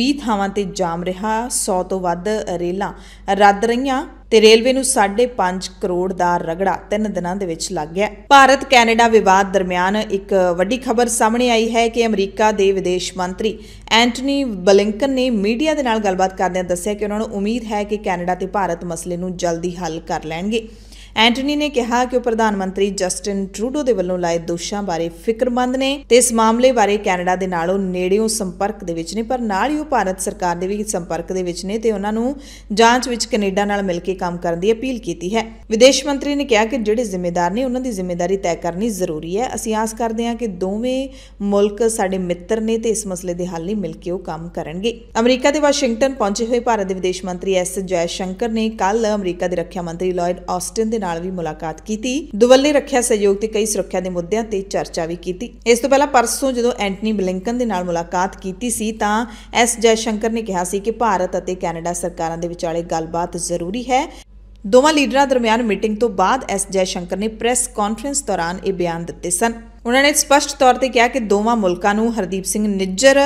20 ਥਾਵਾਂ ਤੇ ਜਾਮ ਰਿਹਾ 100 ਤੋਂ ਵੱਧ ਰੇਲਾਂ ਰੱਦ ਰਹੀਆਂ ਤੇ ਰੇਲਵੇ ਨੂੰ 5.5 ਕਰੋੜ ਦਾ ਰਗੜਾ ਤਿੰਨ ਦਿਨਾਂ ਦੇ ਵਿੱਚ ਲੱਗ ਗਿਆ ਭਾਰਤ ਕੈਨੇਡਾ ਵਿਵਾਦ ਦਰਮਿਆਨ ਇੱਕ ਵੱਡੀ ਖਬਰ ਸਾਹਮਣੇ ਆਈ ਹੈ ਕਿ ਅਮਰੀਕਾ ਦੇ ਵਿਦੇਸ਼ ਮੰਤਰੀ ਐਂਟਨੀ ਬਲਿੰਕਨ ਨੇ ਮੀਡੀਆ ਦੇ ਨਾਲ ਗੱਲਬਾਤ ਕਰਦਿਆਂ ਦੱਸਿਆ ਕਿ ਉਹਨਾਂ ਨੂੰ ਉਮੀਦ ਹੈ ਕਿ ਕੈਨੇਡਾ ਤੇ ਭਾਰਤ ਮਸਲੇ ਨੂੰ ਜਲਦੀ ਹੱਲ ਕਰ ਲੈਣਗੇ ਐਂਟਨੀ ਨੇ ਕਿਹਾ ਕਿ ਉਹ ਪ੍ਰਧਾਨ ਮੰਤਰੀ ਜਸਟਿਨ ਟਰੂਡੋ ਦੇ ਵੱਲੋਂ ਲਾਏ ਦੋਸ਼ਾਂ ਬਾਰੇ ਫਿਕਰਮੰਦ ਨੇ ਤੇ ਇਸ ਮਾਮਲੇ ਬਾਰੇ ਕੈਨੇਡਾ ਦੇ ਨਾਲੋਂ ਨੇੜਿਓਂ ਸੰਪਰਕ ਦੇ ਵਿੱਚ ਨੇ ਪਰ ਨਾਲ ਹੀ ਉਹ ਭਾਰਤ ਸਰਕਾਰ ਦੇ ਵੀ ਸੰਪਰਕ ਦੇ ਵਿੱਚ ਨੇ ਤੇ ਉਹਨਾਂ ਨੂੰ ਜਾਂਚ ਵਿੱਚ ਕੈਨੇਡਾ ਨਾਲ ਮਿਲ ਕੇ ਕੰਮ ਕਰਨ ਦੀ ਅਪੀਲ ਕੀਤੀ ਹੈ ਵਿਦੇਸ਼ ਮੰਤਰੀ ਨੇ ਕਿਹਾ ਕਿ ਜਿਹੜੇ ਜ਼ਿੰਮੇਦਾਰ ਨੇ ਉਹਨਾਂ ਦੀ ਜ਼ਿੰਮੇਵਾਰੀ ਤੈਅ ਕਰਨੀ ਜ਼ਰੂਰੀ ਹੈ ਅਸੀਂ ਆਸ ਕਰਦੇ ਹਾਂ ਕਿ ਦੋਵੇਂ ਮੁਲਕ ਸਾਡੇ ਮਿੱਤਰ ਨੇ ਤੇ ਇਸ ਮਸਲੇ ਦੇ ਹੱਲ ਲਈ ਮਿਲ ਕੇ ਉਹ ਕੰਮ ਕਰਨਗੇ ਅਮਰੀਕਾ ਦੇ ਵਾਸ਼ਿੰਗਟਨ ਪਹੁੰਚੇ ਹੋਏ ਭਾਰਤ ਦੇ ਵਿਦੇਸ਼ ਮੰਤਰੀ ਐਸ ਜੈ ਸ਼ੰਕਰ ਨੇ ਕੱਲ ਅਮਰੀਕਾ ਦੇ ਰੱਖਿਆ ਮੰਤਰੀ ਲਾਇਡ ਆਸਟਿਨ ਦੇ ਨਾਲ ਵੀ ਮੁਲਾਕਾਤ ਕੀਤੀ ਦੁਵੱਲੇ ਰੱਖਿਆ ਸਹਿਯੋਗ ਤੇ ਕਈ ਸੁਰੱਖਿਆ ਦੇ ਮੁੱਦਿਆਂ ਤੇ ਚਰਚਾ ਵੀ ਕੀਤੀ ਇਸ ਤੋਂ ਪਹਿਲਾਂ ਪਰਸੋਂ ਜਦੋਂ ਐਂਟਨੀ ਬਲਿੰਕਨ ਦੇ ਨਾਲ ਮੁਲਾਕਾਤ ਕੀਤੀ ਸੀ ਤਾਂ ਐਸ ਜੈ ਸ਼ੰਕਰ ਨੇ ਕਿਹਾ ਸੀ ਕਿ ਭਾਰਤ ਅਤੇ ਕੈਨੇਡਾ ਸਰਕਾਰਾਂ ਦੇ ਵਿਚਾਲੇ ਗੱਲਬਾਤ ਜ਼ਰੂਰੀ ਹੈ ਦੋਵਾਂ ਲੀਡਰਾਂ ਦਰਮਿਆਨ ਮੀਟਿੰਗ ਤੋਂ ਬਾਅਦ ਐਸ ਜੈ ਸ਼ੰਕਰ ਨੇ ਪ੍ਰੈਸ ਕਾਨਫਰੰਸ ਦੌਰਾਨ ਇਹ ਬਿਆਨ ਦਿੱਤੇ ਸਨ ਉਹਨਾਂ ਨੇ ਸਪਸ਼ਟ ਤੌਰ ਤੇ ਕਿਹਾ ਕਿ ਦੋਵਾਂ ਮੁਲਕਾਂ ਨੂੰ ਹਰਦੀਪ ਸਿੰਘ ਨਿੱਜਰ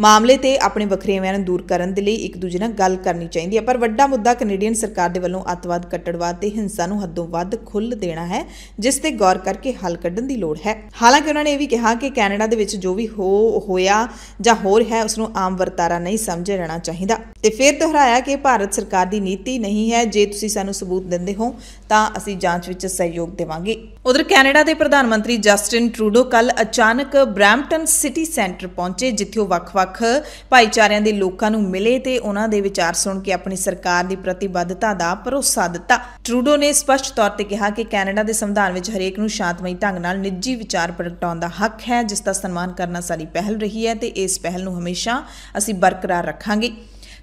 ਮਾਮਲੇ ਤੇ ਆਪਣੇ ਵਖਰੇਵਿਆਂ ਨੂੰ ਦੂਰ ਕਰਨ ਦੇ ਲਈ ਇੱਕ ਦੂਜੇ ਨਾਲ ਗੱਲ ਕਰਨੀ ਚਾਹੀਦੀ ਹੈ ਪਰ ਵੱਡਾ ਮੁੱਦਾ ਕੈਨੇਡੀਅਨ ਸਰਕਾਰ ਦੇ ਵੱਲੋਂ ਅਤਵਾਦ ਕੱਟੜਵਾਦ ਤੇ ਹਿੰਸਾ ਨੂੰ ਹੱਦੋਂ ਵੱਧ ਖੁੱਲ੍ਹ ਦੇਣਾ ਹੈ ਜਿਸ ਤੇ ਗੌਰ ਕਰਕੇ ਹੱਲ ਕੱਢਣ ਦੀ ਲੋੜ ਹੈ ਹਾਲਾਂਕਿ ਉਹਨਾਂ ਨੇ ਇਹ ਵੀ ਕਿਹਾ ਕਿ ਕੈਨੇਡਾ ਦੇ ਵਿੱਚ ਜੋ ਵੀ ਹੋ ਹੋਇਆ ਜਾਂ ਹੋਰ ਹੈ ਉਸ ਨੂੰ ਆਮ ਵਰਤਾਰਾ ਨਹੀਂ ਸਮਝਿਆ ਜਾਣਾ ਚਾਹੀਦਾ ਤੇ ਫਿਰ ਦੁਹਰਾਇਆ ਕਿ ਭਾਰਤ ਸਰਕਾਰ ਦੀ ਨੀਤੀ ਨਹੀਂ ਹੈ ਜੇ ਤੁਸੀਂ ਸਾਨੂੰ ਸਬੂਤ ਦਿੰਦੇ ਹੋ ਤਾਂ ਅਸੀਂ ਜਾਂਚ ਵਿੱਚ ਸਹਿਯੋਗ ਦੇਵਾਂਗੇ ਉਧਰ ਕੈਨੇਡਾ ਦੇ ਪ੍ਰਧਾਨ ਮੰਤਰੀ ਜਸਟਿਨ ਟਰੂਡੋ ਕੱਲ ਅਚਾਨਕ ਬ੍ਰੈਂਪਟਨ ਸਿਟੀ ਸੈਂਟਰ ਪਹੁੰਚੇ ਜਿੱਥੇ ਉਹ ਵੱਖ-ਵੱਖ ਭਾਈਚਾਰਿਆਂ ਦੇ ਲੋਕਾਂ ਨੂੰ ਮਿਲੇ ਤੇ ਉਹਨਾਂ ਦੇ ਵਿਚਾਰ ਸੁਣ ਕੇ ਆਪਣੀ ਸਰਕਾਰ ਦੀ ਪ੍ਰਤੀਬੱਧਤਾ ਦਾ ਭਰੋਸਾ ਦਿੱਤਾ ਟਰੂਡੋ ਨੇ ਸਪਸ਼ਟ ਤੌਰ ਤੇ ਕਿਹਾ ਕਿ ਕੈਨੇਡਾ ਦੇ ਸੰਵਿਧਾਨ ਵਿੱਚ ਹਰੇਕ ਨੂੰ ਸ਼ਾਂਤਮਈ ਢੰਗ ਨਾਲ ਨਿੱਜੀ ਵਿਚਾਰ ਪ੍ਰਗਟਾਉਣ ਦਾ ਹੱਕ ਹੈ ਜਿਸ ਦਾ ਸਨਮਾਨ ਕਰਨਾ ਸਾਡੀ ਪਹਿਲ ਰਹੀ ਹੈ ਤੇ ਇਸ ਪਹਿਲ ਨੂੰ ਹਮੇਸ਼ਾ ਅਸੀਂ ਬਰਕਰਾਰ ਰੱਖਾਂਗੇ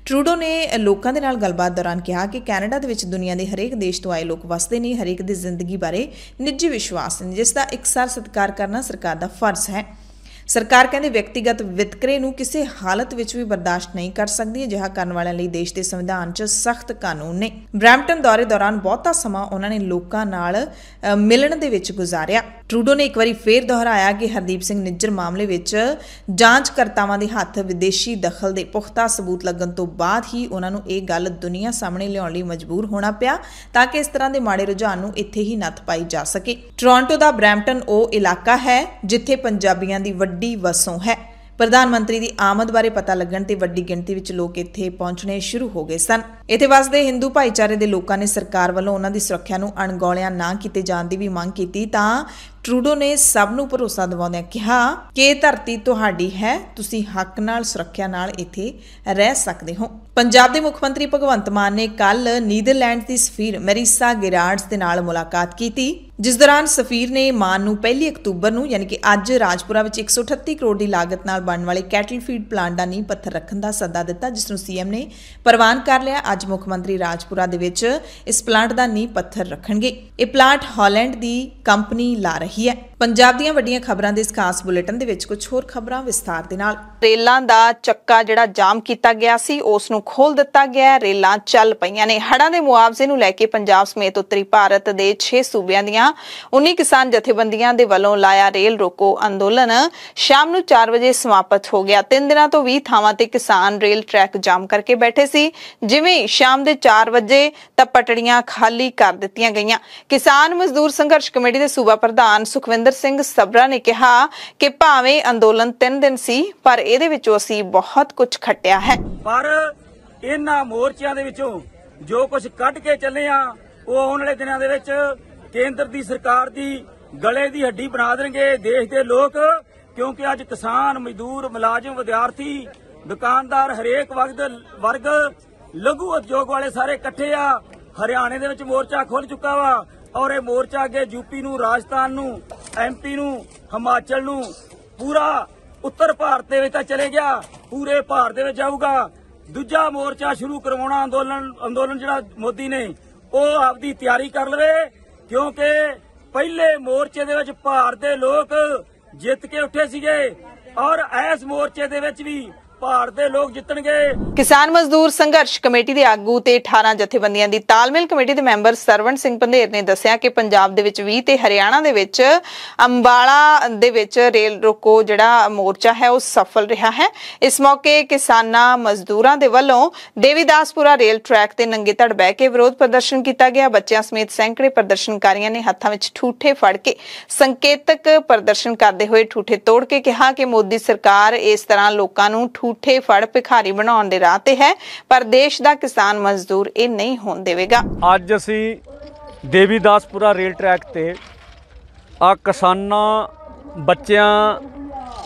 ਟਰੂਡੋ ਨੇ ਲੋਕਾਂ ਦੇ ਨਾਲ ਗੱਲਬਾਤ ਦੌਰਾਨ ਕਿਹਾ ਕਿ ਕੈਨੇਡਾ ਦੇ ਵਿੱਚ ਦੁਨੀਆ ਦੇ ਹਰੇਕ ਦੇਸ਼ ਤੋਂ ਆਏ ਲੋਕ ਵਸਦੇ ਨੇ ਹਰੇਕ ਦੀ ਜ਼ਿੰਦਗੀ ਬਾਰੇ ਨਿੱਜੀ ਵਿਸ਼ਵਾਸ ਨੇ ਜਿਸ ਦਾ ਸਾਰ ਸਤਿਕਾਰ ਕਰਨਾ ਸਰਕਾਰ ਦਾ ਫਰਜ਼ ਹੈ ਸਰਕਾਰ ਕਹਿੰਦੇ ਵਿਅਕਤੀਗਤ ਵਿਤਕਰੇ ਨੂੰ ਕਿਸੇ ਹਾਲਤ ਵਿੱਚ ਵੀ ਬਰਦਾਸ਼ਤ ਨਹੀਂ ਕਰ ਸਕਦੀ ਅਜਿਹਾ ਕਰਨ ਵਾਲਿਆਂ ਲਈ ਦੇਸ਼ ਦੇ ਸੰਵਿਧਾਨ 'ਚ ਸਖਤ ਕਾਨੂੰਨ ਨੇ ਬ੍ਰੈਂਪਟਨ ਦੌਰੇ ਦੌਰਾਨ ਬਹੁਤਾ ਸਮਾਂ ਉਹਨਾਂ ਨੇ ਲੋਕਾਂ ਨਾਲ ਮਿਲਣ ਦੇ ਵਿੱਚ ਗੁਜ਼ਾਰਿਆ ਟਰੂਡੋ ਨੇ ਇੱਕ ਵਾਰੀ ਫੇਰ ਦੁਹਰਾਇਆ ਕਿ ਹਰਦੀਪ ਸਿੰਘ ਨਿੱਜਰ ਮਾਮਲੇ ਵਿੱਚ ਜਾਂਚਕਰਤਾਵਾਂ ਦੇ ਹੱਥ ਵਿਦੇਸ਼ੀ ਦਖਲ ਦੇ ਪੁਖਤਾ ਸਬੂਤ ਲੱਗਣ ਤੋਂ ਬਾਅਦ ਹੀ ਉਹਨਾਂ ਨੂੰ ਇਹ ਗੱਲ ਦੁਨੀਆ ਸਾਹਮਣੇ ਲਿਆਉਣ ਲਈ ਮਜਬੂਰ ਹੋਣਾ ਪਿਆ ਤਾਂ ਕਿ ਇਸ ਤਰ੍ਹਾਂ ਦੇ ਮਾੜੇ ਰੁਝਾਨ ਨੂੰ ਇੱਥੇ ਹੀ ਨੱਥ ਪਾਈ ਜਾ ਸਕੇ ਟੋਰਾਂਟੋ ਦਾ ਬ੍ਰੈਂਪਟਨ ਉਹ ਇਲਾਕਾ ਹੈ ਜਿੱਥੇ ਪੰਜਾਬੀਆਂ ਦੀ ਵੱਡੀ ਵੱਡੀ ਵਸੋਂ ਹੈ ਪ੍ਰਧਾਨ ਮੰਤਰੀ ਦੀ ਆਮਦ ਬਾਰੇ ਪਤਾ ਲੱਗਣ ਤੇ ਵੱਡੀ ਗਿਣਤੀ ਵਿੱਚ ਲੋਕ ਇੱਥੇ ਪਹੁੰਚਣੇ ਸ਼ੁਰੂ ਹੋ ਗਏ ਸਨ ਇੱਥੇ ਵਸਦੇ ਹਿੰਦੂ ਭਾਈਚਾਰੇ ਦੇ ਲੋਕਾਂ ਨੇ ਸਰਕਾਰ ਵੱਲੋਂ ਉਹਨਾਂ ਦੀ ਸੁਰੱਖਿਆ ਨੂੰ ਅਣਗੌਲਿਆਂ ਨਾ ਕੀਤੇ ਜਾਣ ਦੀ ਵੀ ਮੰਗ ਕੀਤੀ ਤਾਂ ਟਰੂਡੋ ਨੇ ਸਭ ਨੂੰ ਭਰੋਸਾ ਦਿਵਾਉਂਦਿਆਂ ਕਿਹਾ ਕਿ ਇਹ ਧਰਤੀ ਤੁਹਾਡੀ ਹੈ ਤੁਸੀਂ ਹੱਕ ਨਾਲ ਸੁਰੱਖਿਆ ਨਾਲ ਇੱਥੇ ਰਹਿ ਸਕਦੇ ਹੋ ਪੰਜਾਬ ਦੇ ਮੁੱਖ ਮੰਤਰੀ ਭਗਵੰਤ ਮਾਨ ਨੇ ਕੱਲ ਨੀਦਰਲੈਂਡ ਦੀ ਸਫੀਰ ਮੈਰੀਸਾ ਗਿਰਾਰਡਸ ਦੇ ਨਾਲ ਮੁਲਾਕਾਤ ਕੀਤੀ ਜਿਸ ਦੌਰਾਨ ਸਫੀਰ ਨੇ ਮਾਨ ਨੂੰ 1 ਅਕਤੂਬਰ ਨੂੰ ਯਾਨੀ ਕਿ ਅੱਜ ਰਾਜਪੁਰਾ ਵਿੱਚ 138 ਕਰੋੜ ਦੀ ਲਾਗਤ ਨਾਲ ਬਣਨ ਵਾਲੇ ਕੈਟਲ ਫੀਡ ਪਲਾਂਟ ਦਾ ਨੀਂਹ ਪੱਥਰ ਰੱਖਣ ਦਾ ਸੱਦਾ ਦਿੱਤਾ ਜਿਸ ਨੂੰ ਸੀਐਮ ਨੇ ਪ੍ਰਵਾਨ ਕਰ ਲਿਆ ਅੱਜ ਮੁੱਖ ਮੰਤਰੀ ਰਾਜਪੁਰਾ ਦੇ ਵਿੱਚ ਇਸ ਪਲਾਂਟ ਦਾ ਨੀਂਹ ਪੱਥਰ ਰੱਖਣਗੇ ਇਹ ਪਲਾਂਟ ਹਾਲੈਂਡ ਦੀ ਕੰਪਨੀ ਲਾ ਰਹੀ he ਪੰਜਾਬ ਦੀਆਂ ਵੱਡੀਆਂ ਖਬਰਾਂ ਦੇ ਇਸ ਖਾਸ ਬੁਲੇਟਿਨ ਦੇ ਵਿੱਚ ਕੁਝ ਹੋਰ ਖਬਰਾਂ ਵਿਸਤਾਰ ਦੇ ਨਾਲ ਰੇਲਾਂ ਦਾ ਚੱਕਾ ਜਿਹੜਾ ਜਾਮ ਕੀਤਾ ਗਿਆ ਸੀ ਉਸ ਨੂੰ ਖੋਲ ਦਿੱਤਾ ਗਿਆ ਰੇਲਾਂ ਚੱਲ ਪਈਆਂ ਨੇ ਹੜਾਂ ਦੇ ਮੁਆਵਜ਼ੇ ਨੂੰ ਲੈ ਕੇ ਪੰਜਾਬ ਸਮੇਤ ਉੱਤਰੀ ਭਾਰਤ ਦੇ 6 ਸੂਬਿਆਂ ਦੀਆਂ 19 ਕਿਸਾਨ ਜਥੇਬੰਦੀਆਂ ਦੇ ਵੱਲੋਂ ਲਾਇਆ ਰੇਲ ਰੋਕੋ ਅੰਦੋਲਨ ਸ਼ਾਮ ਨੂੰ 4 ਵਜੇ ਸਮਾਪਤ ਹੋ ਗਿਆ 3 ਦਿਨਾਂ ਤੋਂ 20 ਥਾਵਾਂ ਤੇ ਕਿਸਾਨ ਰੇਲ ਟਰੈਕ ਜਾਮ ਕਰਕੇ ਬੈਠੇ ਸੀ ਜਿਵੇਂ ਸ਼ਾਮ ਦੇ 4 ਵਜੇ ਤਾਂ ਪਟੜੀਆਂ ਖਾਲੀ ਕਰ ਦਿੱਤੀਆਂ ਗਈਆਂ ਕਿਸਾਨ ਮਜ਼ਦੂਰ ਸੰਘਰਸ਼ ਕਮੇਟੀ ਦੇ ਸੂਬਾ ਪ੍ਰਧਾਨ ਸੁਖਵਿੰਦਰ ਸੁਖਵਿੰਦਰ ਸਿੰਘ ਸਬਰਾ ਨੇ ਕਿਹਾ ਕਿ ਭਾਵੇਂ ਅੰਦੋਲਨ 3 ਦਿਨ ਸੀ ਪਰ ਇਹਦੇ ਵਿੱਚੋਂ ਅਸੀਂ ਬਹੁਤ ਕੁਝ ਖੱਟਿਆ ਹੈ ਪਰ ਇਹਨਾਂ ਮੋਰਚਿਆਂ ਦੇ ਵਿੱਚੋਂ ਜੋ ਕੁਝ ਕੱਢ ਕੇ ਚੱਲੇ ਆ ਉਹ ਆਉਣ ਵਾਲੇ ਦਿਨਾਂ ਦੇ ਵਿੱਚ ਕੇਂਦਰ ਦੀ ਸਰਕਾਰ ਦੀ ਗਲੇ ਦੀ ਹੱਡੀ ਬਣਾ ਦੇਣਗੇ ਦੇਸ਼ ਦੇ ਲੋਕ ਕਿਉਂਕਿ ਅੱਜ ਕਿਸਾਨ ਮਜ਼ਦੂਰ ਮੁਲਾਜ਼ਮ ਵਿਦਿਆਰਥੀ ਦੁਕਾਨਦਾਰ ਹਰੇਕ ਵਕਤ ਵਰਗ ਲਘੂ ਉਦਯੋਗ ਵਾਲੇ ਸਾਰੇ ਇਕੱਠੇ ਆ ਹਰਿਆਣੇ ਦੇ ਵਿੱਚ ਮੋਰਚਾ ਖੁੱਲ ਚੁੱਕਾ ਵਾ ਔਰ ਇਹ ਮੋਰਚਾ ਅੱਗੇ ਯੂਪੀ ਨੂੰ ਰਾਜਸਥਾਨ ਨੂੰ ਐਮਪੀ ਨੂੰ ਹਿਮਾਚਲ ਨੂੰ ਪੂਰਾ ਉੱਤਰ ਭਾਰਤ ਦੇ ਵਿੱਚ ਤਾਂ ਚਲੇ ਗਿਆ ਪੂਰੇ ਭਾਰਤ ਦੇ ਵਿੱਚ ਜਾਊਗਾ ਦੂਜਾ ਮੋਰਚਾ ਸ਼ੁਰੂ ਕਰਵਾਉਣਾ ਅੰਦੋਲਨ ਅੰਦੋਲਨ ਜਿਹੜਾ ਮੋਦੀ ਨੇ ਉਹ ਆਪਦੀ ਤਿਆਰੀ ਕਰ ਲਵੇ ਕਿਉਂਕਿ ਪਹਿਲੇ ਮੋਰਚੇ ਦੇ ਵਿੱਚ ਭਾਰਤ ਦੇ ਲੋਕ ਜਿੱਤ ਕੇ ਉੱਠੇ ਸੀਗੇ ਔਰ ਇਸ ਮੋਰਚੇ ਦੇ ਵਿੱਚ ਵੀ ਪਹਾੜ ਦੇ ਲੋਕ ਜਿੱਤਣਗੇ ਕਿਸਾਨ ਮਜ਼ਦੂਰ ਸੰਘਰਸ਼ ਕਮੇਟੀ ਦੇ ਆਗੂ ਤੇ 18 ਜਥੇਬੰਦੀਆਂ ਦੀ ਤਾਲਮੇਲ ਕਮੇਟੀ ਦੇ ਮੈਂਬਰ ਸਰਵਣ ਸਿੰਘ ਪੰਧੇਰ ਨੇ ਦੱਸਿਆ ਕਿ ਪੰਜਾਬ ਦੇ ਵਿੱਚ 20 ਤੇ ਹਰਿਆਣਾ ਦੇ ਵਿੱਚ ਅੰਬਾਲਾ ਦੇ ਵਿੱਚ ਰੇਲ ਰੋਕੋ ਜਿਹੜਾ ਮੋਰਚਾ ਹੈ ਉਹ ਸਫਲ ਰਿਹਾ ਹੈ ਇਸ ਮੌਕੇ ਕਿਸਾਨਾਂ ਮਜ਼ਦੂਰਾਂ ਦੇ ਵੱਲੋਂ ਦੇਵੀਦਾਸਪੁਰਾ ਰੇਲ ਟਰੈਕ ਤੇ ਨੰਗੇ ਧੜ ਬਹਿ ਕੇ ਵਿਰੋਧ ਪ੍ਰਦਰਸ਼ਨ ਕੀਤਾ ਗਿਆ ਬੱਚਿਆਂ ਸਮੇਤ ਸੈਂਕੜੇ ਪ੍ਰਦਰਸ਼ਨਕਾਰੀਆਂ ਨੇ ਹੱਥਾਂ ਵਿੱਚ ਠੂਠੇ ਫੜ ਕੇ ਸੰਕੇਤਕ ਪ੍ਰਦਰਸ਼ਨ ਕਰਦੇ ਹੋਏ ਠੂਠੇ ਤੋੜ ਕੇ ਕਿਹਾ ਕਿ ਮੋਦੀ ਸਰਕਾਰ ਇਸ ਤਰ੍ਹਾਂ ਲੋਕਾਂ ਨੂੰ ਠੂ ਝੂਠੇ ਫੜ ਭਿਖਾਰੀ ਬਣਾਉਣ ਦੇ ਰਾਹ ਤੇ ਹੈ ਪਰ ਦੇਸ਼ ਦਾ ਕਿਸਾਨ ਮਜ਼ਦੂਰ ਇਹ ਨਹੀਂ ਹੋਣ ਦੇਵੇਗਾ ਅੱਜ ਅਸੀਂ ਦੇਵੀਦਾਸਪੁਰਾ ਰੇਲ ਟਰੈਕ ਤੇ ਆ ਕਿਸਾਨਾਂ ਬੱਚਿਆਂ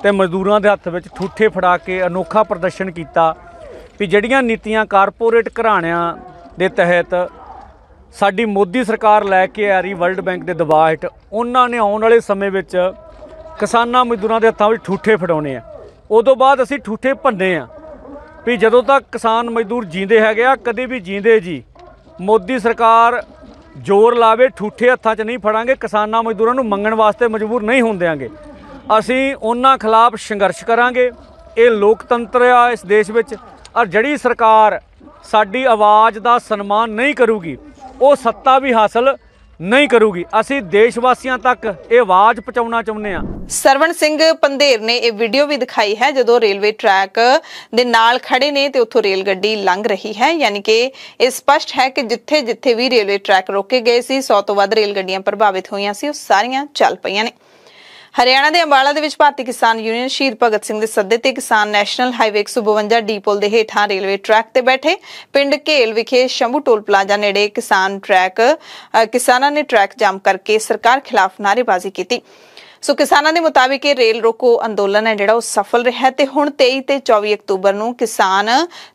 ਤੇ ਮਜ਼ਦੂਰਾਂ ਦੇ ਹੱਥ ਵਿੱਚ ਠੂਠੇ ਫੜਾ ਕੇ ਅਨੋਖਾ ਪ੍ਰਦਰਸ਼ਨ ਕੀਤਾ ਵੀ ਜਿਹੜੀਆਂ ਨੀਤੀਆਂ ਕਾਰਪੋਰੇਟ ਘਰਾਣਿਆਂ ਦੇ ਤਹਿਤ ਸਾਡੀ ਮੋਦੀ ਸਰਕਾਰ ਲੈ ਕੇ ਆ ਰਹੀ ਵਰਲਡ ਬੈਂਕ ਦੇ ਦਬਾਅ ਹੇਠ ਉਹਨਾਂ ਨੇ ਆਉਣ ਵਾਲੇ ਸਮੇਂ ਵਿੱਚ ਕਿਸਾਨਾਂ ਮਜ਼ਦੂਰਾਂ ਦੇ ਹੱਥਾਂ ਵਿੱਚ ਠੂਠੇ ਫੜਾਉਣੇ ਆ ਉਦੋਂ ਬਾਅਦ ਅਸੀਂ ਠੂਠੇ ਭੰਨੇ ਆ ਵੀ ਜਦੋਂ ਤੱਕ ਕਿਸਾਨ ਮਜ਼ਦੂਰ ਜੀਂਦੇ ਹੈਗੇ ਆ ਕਦੇ ਵੀ ਜੀਂਦੇ ਜੀ ਮੋਦੀ ਸਰਕਾਰ ਜ਼ੋਰ ਲਾਵੇ ਠੂਠੇ ਹੱਥਾਂ 'ਚ ਨਹੀਂ ਫੜਾਂਗੇ ਕਿਸਾਨਾਂ ਮਜ਼ਦੂਰਾਂ ਨੂੰ ਮੰਗਣ ਵਾਸਤੇ ਮਜਬੂਰ ਨਹੀਂ ਹੋਣ ਦੇਾਂਗੇ ਅਸੀਂ ਉਹਨਾਂ ਖਿਲਾਫ ਸੰਘਰਸ਼ ਕਰਾਂਗੇ ਇਹ ਲੋਕਤੰਤਰ ਆ ਇਸ ਦੇਸ਼ ਵਿੱਚ ਔਰ ਜਿਹੜੀ ਸਰਕਾਰ ਸਾਡੀ ਆਵਾਜ਼ ਦਾ ਸਨਮਾਨ ਨਹੀਂ ਕਰੂਗੀ ਉਹ ਸੱਤਾ ਵੀ ਹਾਸਲ ਨਹੀਂ ਕਰੂਗੀ ਅਸੀਂ ਦੇਸ਼ ਵਾਸੀਆਂ ਤੱਕ ਇਹ ਆਵਾਜ਼ ਪਹੁੰਚਾਉਣਾ ਚਾਹੁੰਦੇ ਆ ਸਰਵਣ ਸਿੰਘ ਪੰਧੇਰ ਨੇ ਇਹ ਵੀਡੀਓ ਵੀ ਦਿਖਾਈ ਹੈ ਜਦੋਂ ਰੇਲਵੇ ਟਰੈਕ ਦੇ ਨਾਲ ਖੜੇ ਨੇ ਤੇ ਉੱਥੋਂ ਰੇਲ ਗੱਡੀ ਲੰਘ ਰਹੀ ਹੈ ਯਾਨੀ ਕਿ ਇਹ ਸਪਸ਼ਟ ਹੈ ਕਿ ਜਿੱਥੇ ਜਿੱਥੇ ਵੀ ਰੇਲਵੇ ਟਰੈਕ ਰੋਕੇ ਗਏ ਸੀ 100 ਤੋਂ ਵੱਧ ਰੇਲ ਗੱਡੀਆਂ ਪ੍ਰਭਾਵਿਤ ਹੋਈਆਂ ਸੀ ਉਹ ਸਾਰੀਆਂ ਚੱਲ ਪਈਆਂ ਨੇ ਹਰਿਆਣਾ ਦੇ ਅੰਬਾਲਾ ਦੇ ਵਿੱਚ ਭਾਰਤੀ ਕਿਸਾਨ ਯੂਨੀਅਨ ਸ਼ਹੀਦ ਭਗਤ ਸਿੰਘ ਦੇ ਸੱਦੇ ਤੇ ਕਿਸਾਨ ਨੈਸ਼ਨਲ ਹਾਈਵੇ 152 ਡੀ ਪੁਲ ਦੇ ਹੇਠਾਂ ਰੇਲਵੇ ਟਰੈਕ ਤੇ ਬੈਠੇ ਪਿੰਡ ਘੇਲ ਵਿਖੇ ਸ਼ੰਭੂ ਟੋਲ ਪਲਾਜ਼ਾ ਨੇੜੇ ਕਿਸਾਨ ਟਰੈਕ ਕਿਸਾਨਾਂ ਨੇ ਟਰੈਕ ਜਾਮ ਕਰਕੇ ਸਰਕਾਰ ਖਿਲਾਫ ਨਾਰੇਬਾਜ਼ੀ ਕੀਤੀ ਸੋ ਕਿਸਾਨਾਂ ਦੇ ਮੁਤਾਬਿਕ ਇਹ ਰੇਲ ਰੋਕੋ ਅੰਦੋਲਨ ਹੈ ਜਿਹੜਾ ਉਹ ਸਫਲ ਰਿਹਾ ਤੇ ਹੁਣ 23 ਤੇ 24 ਅਕਤੂਬਰ ਨੂੰ ਕਿਸਾਨ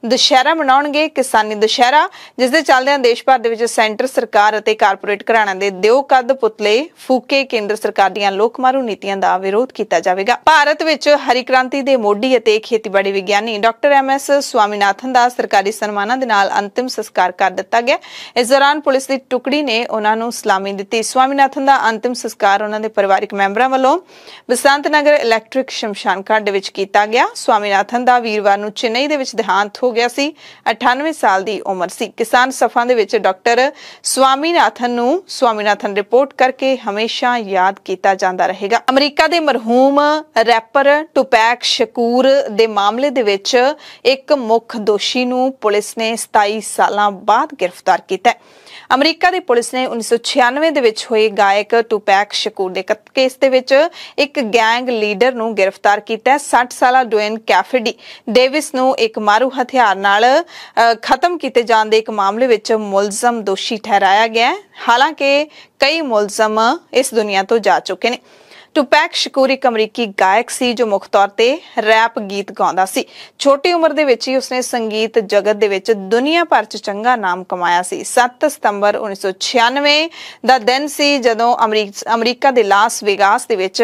ਦੁਸ਼ਹਿਰਾ ਮਨਾਉਣਗੇ ਕਿਸਾਨੀ ਦੁਸ਼ਹਿਰਾ ਜਿਸ ਦੇ ਚੱਲਦਿਆਂ ਦੇਸ਼ ਭਰ ਦੇ ਵਿੱਚ ਸੈਂਟਰ ਸਰਕਾਰ ਅਤੇ ਕਾਰਪੋਰੇਟ ਘਰਾਣਾ ਦੇ ਦਿਓ ਕੱਦ ਪੁਤਲੇ ਫੂਕੇ ਕੇਂਦਰ ਸਰਕਾਰ ਦੀਆਂ ਲੋਕਮਾਰੂ ਨੀਤੀਆਂ ਦਾ ਵਿਰੋਧ ਕੀਤਾ ਜਾਵੇਗਾ ਭਾਰਤ ਵਿੱਚ ਹਰੀ ਕ੍ਰਾਂਤੀ ਦੇ ਮੋਢੀ ਅਤੇ ਖੇਤੀਬਾੜੀ ਵਿਗਿਆਨੀ ਡਾਕਟਰ ਐਮ ਐਸ ਸੁਆਮੀਨਾਥਨ ਦਾ ਸਰਕਾਰੀ ਸਨਮਾਨਾਂ ਦੇ ਨਾਲ ਅੰਤਿਮ ਸੰਸਕਾਰ ਕਰ ਦਿੱਤਾ ਗਿਆ ਇਸ ਦੌਰਾਨ ਪੁਲਿਸ ਦੀ ਟੁਕੜੀ ਨੇ ਉਹਨਾਂ ਨੂੰ ਸਲਾਮੀ ਦਿੱਤੀ ਸੁਆਮੀਨਾਥਨ ਦਾ ਅੰਤਿਮ ਸੰਸਕਾਰ ਉਹਨਾਂ ਦੇ ਪਰਿਵਾਰਕ ਮੈਂਬਰਾਂ ਵੱਲੋਂ ਬਸੰਤ ਨਗਰ ਇਲੈਕਟ੍ਰਿਕ ਸ਼ਮਸ਼ਾਨ ਘਾਟ ਦੇ ਵਿੱਚ ਕੀਤਾ ਗਿਆ ਸਵਾਮੀਨਾਥਨ ਦਾ ਵੀਰਵਾਰ ਨੂੰ ਚੇਨਈ ਦੇ ਵਿੱਚ ਦਿਹਾਂਤ ਹੋ ਗਿਆ ਸੀ 98 ਸਾਲ ਦੀ ਉਮਰ ਸੀ ਕਿਸਾਨ ਸਫਾ ਦੇ ਵਿੱਚ ਡਾਕਟਰ ਸਵਾਮੀਨਾਥਨ ਨੂੰ ਸਵਾਮੀਨਾਥਨ ਰਿਪੋਰਟ ਕਰਕੇ ਹਮੇਸ਼ਾ ਯਾਦ ਕੀਤਾ ਜਾਂਦਾ ਰਹੇਗਾ ਅਮਰੀਕਾ ਦੇ ਮਰਹੂਮ ਰੈਪਰ ਟੁਪੈਕ ਸ਼ਕੂਰ ਦੇ ਮਾਮਲੇ ਦੇ ਵਿੱਚ ਇੱਕ ਮੁੱਖ ਦੋਸ਼ੀ ਨੂੰ ਪੁਲਿਸ ਨੇ 27 ਸਾਲਾਂ ਬਾਅਦ ਗ੍ਰਿਫਤਾਰ ਕੀਤਾ ਹੈ ਅਮਰੀਕਾ ਦੀ ਪੁਲਿਸ ਨੇ 1996 ਦੇ ਵਿੱਚ ਹੋਏ ਗਾਇਕ ਟੂਪੈਕ ਸ਼ਕੂਰ ਦੇ ਕੇਸ ਦੇ ਵਿੱਚ ਇੱਕ ਗੈਂਗ ਲੀਡਰ ਨੂੰ ਗ੍ਰਿਫਤਾਰ ਕੀਤਾ ਹੈ 60 ਸਾਲਾ ਡੁਇਨ ਕੈਫੇਡੀ ਡੇਵਿਸ ਨੂੰ ਇੱਕ ਮਾਰੂ ਹਥਿਆਰ ਨਾਲ ਖਤਮ ਕੀਤੇ ਜਾਣ ਦੇ ਇੱਕ ਮਾਮਲੇ ਵਿੱਚ ਮੁਲਜ਼ਮ ਦੋਸ਼ੀ ਠਹਿਰਾਇਆ ਗਿਆ ਹੈ ਹਾਲਾਂਕਿ ਕਈ ਮੁਲਜ਼ਮ ਇਸ ਦੁਨੀਆ ਤੋਂ ਜਾ ਚੁੱਕੇ ਨੇ ਟੁਪੈਕ ਸ਼ਕੂਰ ਇੱਕ ਅਮਰੀਕੀ ਗਾਇਕ ਸੀ ਜੋ ਮੁੱਖ ਤੌਰ ਤੇ ਰੈਪ ਗੀਤ ਗਾਉਂਦਾ ਸੀ ਛੋਟੀ ਉਮਰ ਦੇ ਵਿੱਚ ਹੀ ਉਸਨੇ ਸੰਗੀਤ ਜਗਤ ਦੇ ਵਿੱਚ ਦੁਨੀਆ ਭਰ 'ਚ ਚੰਗਾ ਨਾਮ ਕਮਾਇਆ ਸੀ 7 ਸਤੰਬਰ 1996 ਦਾ ਦਿਨ ਸੀ ਜਦੋਂ ਅਮਰੀਕਾ ਦੇ ਲਾਸ ਵੇਗਾਸ ਦੇ ਵਿੱਚ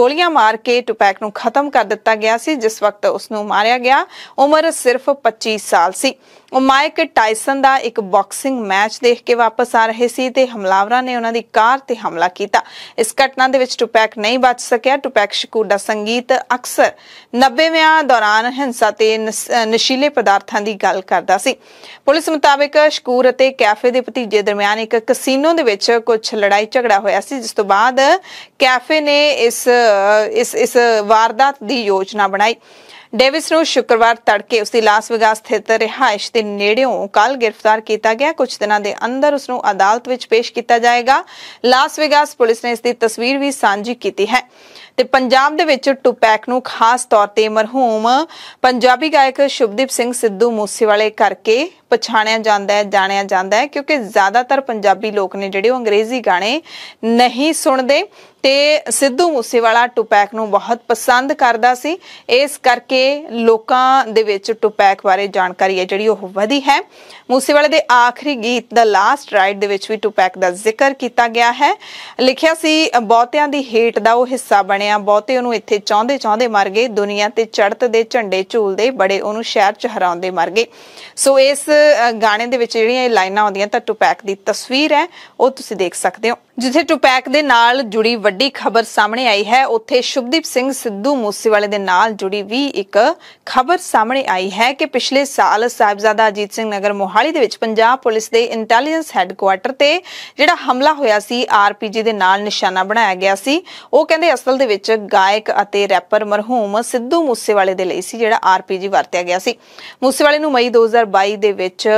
ਗੋਲੀਆਂ ਮਾਰ ਕੇ ਟੁਪੈਕ ਨੂੰ ਖਤਮ ਕਰ ਦਿੱਤਾ ਗਿਆ ਸੀ ਜਿਸ ਵਕਤ ਉਸ ਨੂੰ ਮਾਰਿਆ ਗਿਆ ਉਮਰ ਸਿਰਫ 25 ਸਾਲ ਸੀ ਉਹ ਮਾਈਕ ਟਾਈਸਨ ਦਾ ਇੱਕ ਬਾਕਸਿੰਗ ਮੈਚ ਦੇਖ ਕੇ ਵਾਪਸ ਆ ਰਹੇ ਸੀ ਤੇ ਹਮਲਾਵਰਾਂ ਨੇ ਉਹਨਾਂ ਦੀ ਕਾਰ ਤੇ ਹਮਲਾ ਕੀਤਾ ਇਸ ਘਟਨਾ ਦੇ ਵਿੱਚ ਟੁਪੈਕ ਨਹੀਂ ਬਚ ਸਕਿਆ ਟੁਪੈਕ ਸ਼ਕੂਰ ਦਾ ਸੰਗੀਤ ਅਕਸਰ 90ਵਿਆਂ ਦੌਰਾਨ ਹਿੰਸਾ ਤੇ ਨਸ਼ੀਲੇ ਪਦਾਰਥਾਂ ਦੀ ਗੱਲ ਕਰਦਾ ਸੀ ਪੁਲਿਸ ਮੁਤਾਬਕ ਸ਼ਕੂਰ ਅਤੇ ਕੈਫੇ ਦੇ ਭਤੀਜੇ ਦਰਮਿਆਨ ਇੱਕ ਕਸੀਨੋ ਦੇ ਵਿੱਚ ਕੁਝ ਲੜਾਈ ਝਗੜਾ ਹੋਇਆ ਸੀ ਜਿਸ ਤੋਂ ਬਾਅਦ ਕੈਫੇ ਨੇ ਇਸ ਇਸ ਇਸ ਵਾਰਦਾਤ ਦੀ ਯੋਜਨਾ ਬਣਾਈ ਡੇਵਿਸ ਨੂੰ ਸ਼ੁੱਕਰਵਾਰ ਤੜਕੇ ਉਸ ਦੀ ਲਾਸ ਵਿਗਾਸ ਸਥਿਤ ਰਿਹਾਇਸ਼ ਦੇ ਨੇੜਿਓਂ ਕੱਲ ਗ੍ਰਿਫਤਾਰ ਕੀਤਾ ਗਿਆ ਕੁਝ ਦਿਨਾਂ ਦੇ ਅੰਦਰ ਉਸ ਨੂੰ ਅਦਾਲਤ ਵਿੱਚ ਪੇਸ਼ ਕੀਤਾ ਜਾਏਗਾ ਲਾਸ ਵੇਗਾਸ ਪੁਲਿਸ ਨੇ ਇਸ ਦੀ ਤਸਵੀਰ ਵੀ ਸਾਂਝੀ ਕੀਤੀ ਹੈ ਤੇ ਪੰਜਾਬ ਦੇ ਵਿੱਚ ਟੁਪੈਕ ਨੂੰ ਖਾਸ ਤੌਰ ਤੇ ਮਰਹੂਮ ਪੰਜਾਬੀ ਗਾਇਕ ਸ਼ੁਭਦੀਪ ਸਿੰਘ ਸਿੱਧੂ ਮੂਸੇਵਾਲੇ ਕਰਕੇ ਪਛਾਣਿਆ ਜਾਂਦਾ ਹੈ ਜਾਣਿਆ ਜਾਂਦਾ ਹੈ ਕਿਉਂਕਿ ਜ਼ਿਆਦਾਤਰ ਪੰਜਾਬੀ ਲੋਕ ਨੇ ਜਿਹੜੇ ਉਹ ਅੰਗਰੇਜ਼ੀ ਗਾਣੇ ਨਹੀਂ ਸੁਣਦੇ ਤੇ ਸਿੱਧੂ ਮੂਸੇਵਾਲਾ ਟੁਪੈਕ ਨੂੰ ਬਹੁਤ ਪਸੰਦ ਕਰਦਾ ਸੀ ਇਸ ਕਰਕੇ ਲੋਕਾਂ ਦੇ ਵਿੱਚ ਟੁਪੈਕ ਬਾਰੇ ਜਾਣਕਾਰੀ ਹੈ ਜਿਹੜੀ ਉਹ ਵਧੀ ਹੈ ਮੂਸੇਵਾਲੇ ਦੇ ਆਖਰੀ ਗੀਤ ਦਾ ਲਾਸਟ ਰਾਈਡ ਦੇ ਵਿੱਚ ਵੀ ਟੁਪੈਕ ਦਾ ਜ਼ਿਕਰ ਕੀਤਾ ਗਿਆ ਹੈ ਲਿਖਿਆ ਸੀ ਬਹੁਤਿਆਂ ਦੀ ਹੇਟ ਦਾ ਉਹ ਹਿੱਸਾ ਬਣਿਆ ਬਹੁਤੇ ਉਹਨੂੰ ਇੱਥੇ ਚਾਹੁੰਦੇ ਚਾਹੁੰਦੇ ਮਰ ਗਏ ਦੁਨੀਆ ਤੇ ਚੜਤ ਦੇ ਝੰਡੇ ਝੂਲਦੇ ਬੜੇ ਉਹਨੂੰ ਸ਼ਹਿਰ ਚ ਹਰਾਉਂਦੇ ਮਰ ਗਏ ਸੋ ਇਸ ਗਾਣੇ ਦੇ ਵਿੱਚ ਜਿਹੜੀਆਂ ਇਹ ਲਾਈਨਾਂ ਆਉਂਦੀਆਂ ਤਾਂ ਪੈਕ ਦੀ ਤਸਵੀਰ ਹੈ ਉਹ ਤੁਸੀਂ ਦੇਖ ਸਕਦੇ ਹੋ ਜਿੱਥੇ ਟੁਪੈਕ ਦੇ ਨਾਲ ਜੁੜੀ ਵੱਡੀ ਖਬਰ ਸਾਹਮਣੇ ਆਈ ਹੈ ਉੱਥੇ ਸ਼ੁਭਦੀਪ ਸਿੰਘ ਸਿੱਧੂ ਮੂਸੇਵਾਲੇ ਦੇ ਨਾਲ ਜੁੜੀ ਵੀ ਇੱਕ ਖਬਰ ਸਾਹਮਣੇ ਆਈ ਹੈ ਕਿ ਪਿਛਲੇ ਸਾਲ ਸਾਹਿਬਜ਼ਾਦਾ ਅਜੀਤ ਸਿੰਘ ਨਗਰ ਮੋਹਾਲੀ ਦੇ ਵਿੱਚ ਪੰਜਾਬ ਪੁਲਿਸ ਦੇ ਇੰਟੈਲੀਜੈਂਸ ਹੈੱਡਕੁਆਰਟਰ ਤੇ ਜਿਹੜਾ ਹਮਲਾ ਹੋਇਆ ਸੀ ਆਰਪੀਜੀ ਦੇ ਨਾਲ ਨਿਸ਼ਾਨਾ ਬਣਾਇਆ ਗਿਆ ਸੀ ਉਹ ਕਹਿੰਦੇ ਅਸਲ ਦੇ ਵਿੱਚ ਗਾਇਕ ਅਤੇ ਰੈਪਰ ਮਰਹੂਮ ਸਿੱਧੂ ਮੂਸੇਵਾਲੇ ਦੇ ਲਈ ਸੀ ਜਿਹੜਾ ਆਰਪੀਜੀ ਵਰਤਿਆ ਗਿਆ ਸੀ ਮੂਸੇਵਾਲੇ ਨੂੰ ਮਈ 2022 ਦੇ ਵਿੱਚ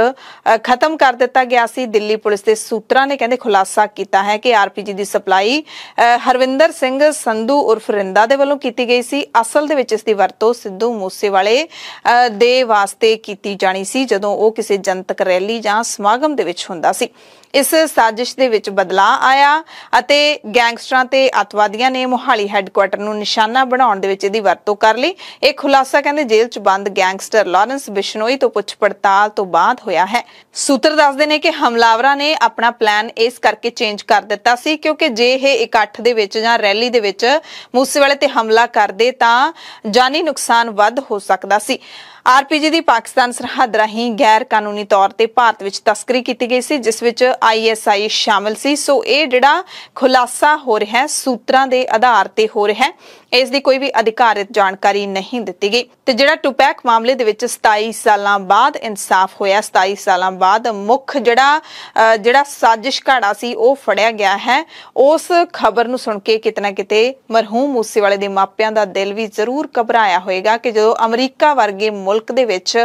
ਖਤਮ ਕਰ ਦਿੱਤਾ ਗਿਆ ਸੀ ਦਿੱਲੀ ਪੁਲਿਸ ਦੇ ਸੂਤਰਾਂ ਨੇ ਕਹਿੰਦੇ ਖੁਲਾਸਾ ਕੀਤਾ ਹੈ ਕਿ ਆਰਪੀਜੀ ਦੀ ਸਪਲਾਈ ਹਰਵਿੰਦਰ ਸਿੰਘ ਸੰਧੂ ਉਰਫ ਰਿੰਦਾ ਦੇ ਵੱਲੋਂ ਕੀਤੀ ਗਈ ਸੀ ਅਸਲ ਦੇ ਵਿੱਚ ਇਸ ਦੀ ਵਰਤੋਂ ਸਿੱਧੂ ਮੂਸੇਵਾਲੇ ਦੇ ਵਾਸਤੇ ਕੀਤੀ ਜਾਣੀ ਸੀ ਜਦੋਂ ਉਹ ਕਿਸੇ ਜਨਤਕ ਰੈਲੀ ਜਾਂ ਸਮਾਗਮ ਦੇ ਵਿੱਚ ਹੁੰਦਾ ਸੀ ਇਸ ਸਾਜ਼ਿਸ਼ ਦੇ ਵਿੱਚ ਬਦਲਾ ਆਇਆ ਅਤੇ ਗੈਂਗਸਟਰਾਂ ਤੇ ਅਤਵਾਦੀਆਂ ਨੇ ਮੁਹਾਲੀ ਹੈੱਡਕੁਆਟਰ ਨੂੰ ਨਿਸ਼ਾਨਾ ਬਣਾਉਣ ਦੇ ਵਿੱਚ ਇਹਦੀ ਵਰਤੋਂ ਕਰ ਲਈ ਇਹ ਖੁਲਾਸਾ ਕਹਿੰਦੇ ਜੇਲ੍ਹ 'ਚ ਬੰਦ ਗੈਂਗਸਟਰ ਲਾਰੈਂਸ ਬਿਸ਼ਨੋਈ ਤੋਂ ਪੁੱਛ ਪੜਤਾਲ ਤੋਂ ਬਾਅਦ ਹੋਇਆ ਹੈ ਸੂਤਰ ਦੱਸਦੇ ਨੇ ਕਿ ਹਮਲਾਵਰਾਂ ਨੇ ਆਪਣਾ ਪਲਾਨ ਇਸ ਕਰਕੇ ਚੇਂਜ ਕਰ ਦਿੱਤਾ ਸੀ ਕਿਉਂਕਿ ਜੇ ਇਹ ਇਕੱਠ ਦੇ ਵਿੱਚ ਜਾਂ ਰੈਲੀ ਦੇ ਵਿੱਚ ਮੂਸੇਵਾਲੇ ਤੇ ਹਮਲਾ ਕਰਦੇ ਤਾਂ ਜਾਨੀ ਨੁਕਸਾਨ ਵੱਧ ਹੋ ਸਕਦਾ ਸੀ ਆਰਪੀਜੀ ਦੀ ਪਾਕਿਸਤਾਨ ਸਰਹੱਦ ਰਾਹੀਂ ਗੈਰ ਕਾਨੂੰਨੀ ਤੌਰ ਤੇ ਭਾਰਤ ਵਿੱਚ ਤਸਕਰੀ ਕੀਤੀ ਗਈ ਸੀ ਜਿਸ ਵਿੱਚ ਆਈਐਸਆਈ ਸ਼ਾਮਲ ਸੀ ਸੋ ਇਹ ਜਿਹੜਾ ਖੁਲਾਸਾ ਹੋ ਰਿਹਾ ਹੈ ਸੂਤਰਾਂ ਦੇ ਆਧਾਰ ਤੇ ਹੋ ਰਿਹਾ ਹੈ ਇਸ ਦੀ ਕੋਈ ਵੀ ਅਧਿਕਾਰਿਤ ਜਾਣਕਾਰੀ ਨਹੀਂ ਦਿੱਤੀ ਗਈ ਤੇ ਜਿਹੜਾ ਟੁਪੈਕ ਮਾਮਲੇ ਦੇ ਵਿੱਚ 27 ਸਾਲਾਂ ਬਾਅਦ ਇਨਸਾਫ ਹੋਇਆ 27 ਸਾਲਾਂ ਬਾਅਦ ਮੁੱਖ ਜਿਹੜਾ ਜਿਹੜਾ ਸਾਜ਼ਿਸ਼ ਘਾੜਾ ਸੀ ਉਹ ਫੜਿਆ ਗਿਆ ਹੈ ਉਸ ਖਬਰ ਨੂੰ ਸੁਣ ਕੇ ਕਿਤਨਾ ਕਿਤੇ ਮਰਹੂਮ ਵਾਲੇ ਦੇ ਮਾਪਿਆਂ ਦਾ ਦਿਲ ਵੀ ਜ਼ਰੂਰ ਘਬਰਾਇਆ ਹੋਵੇਗਾ ਕਿ ਜਦੋਂ ਅਮਰੀਕਾ ਵਰਗੇ ਮੁਲਕ ਦੇ ਵਿੱਚ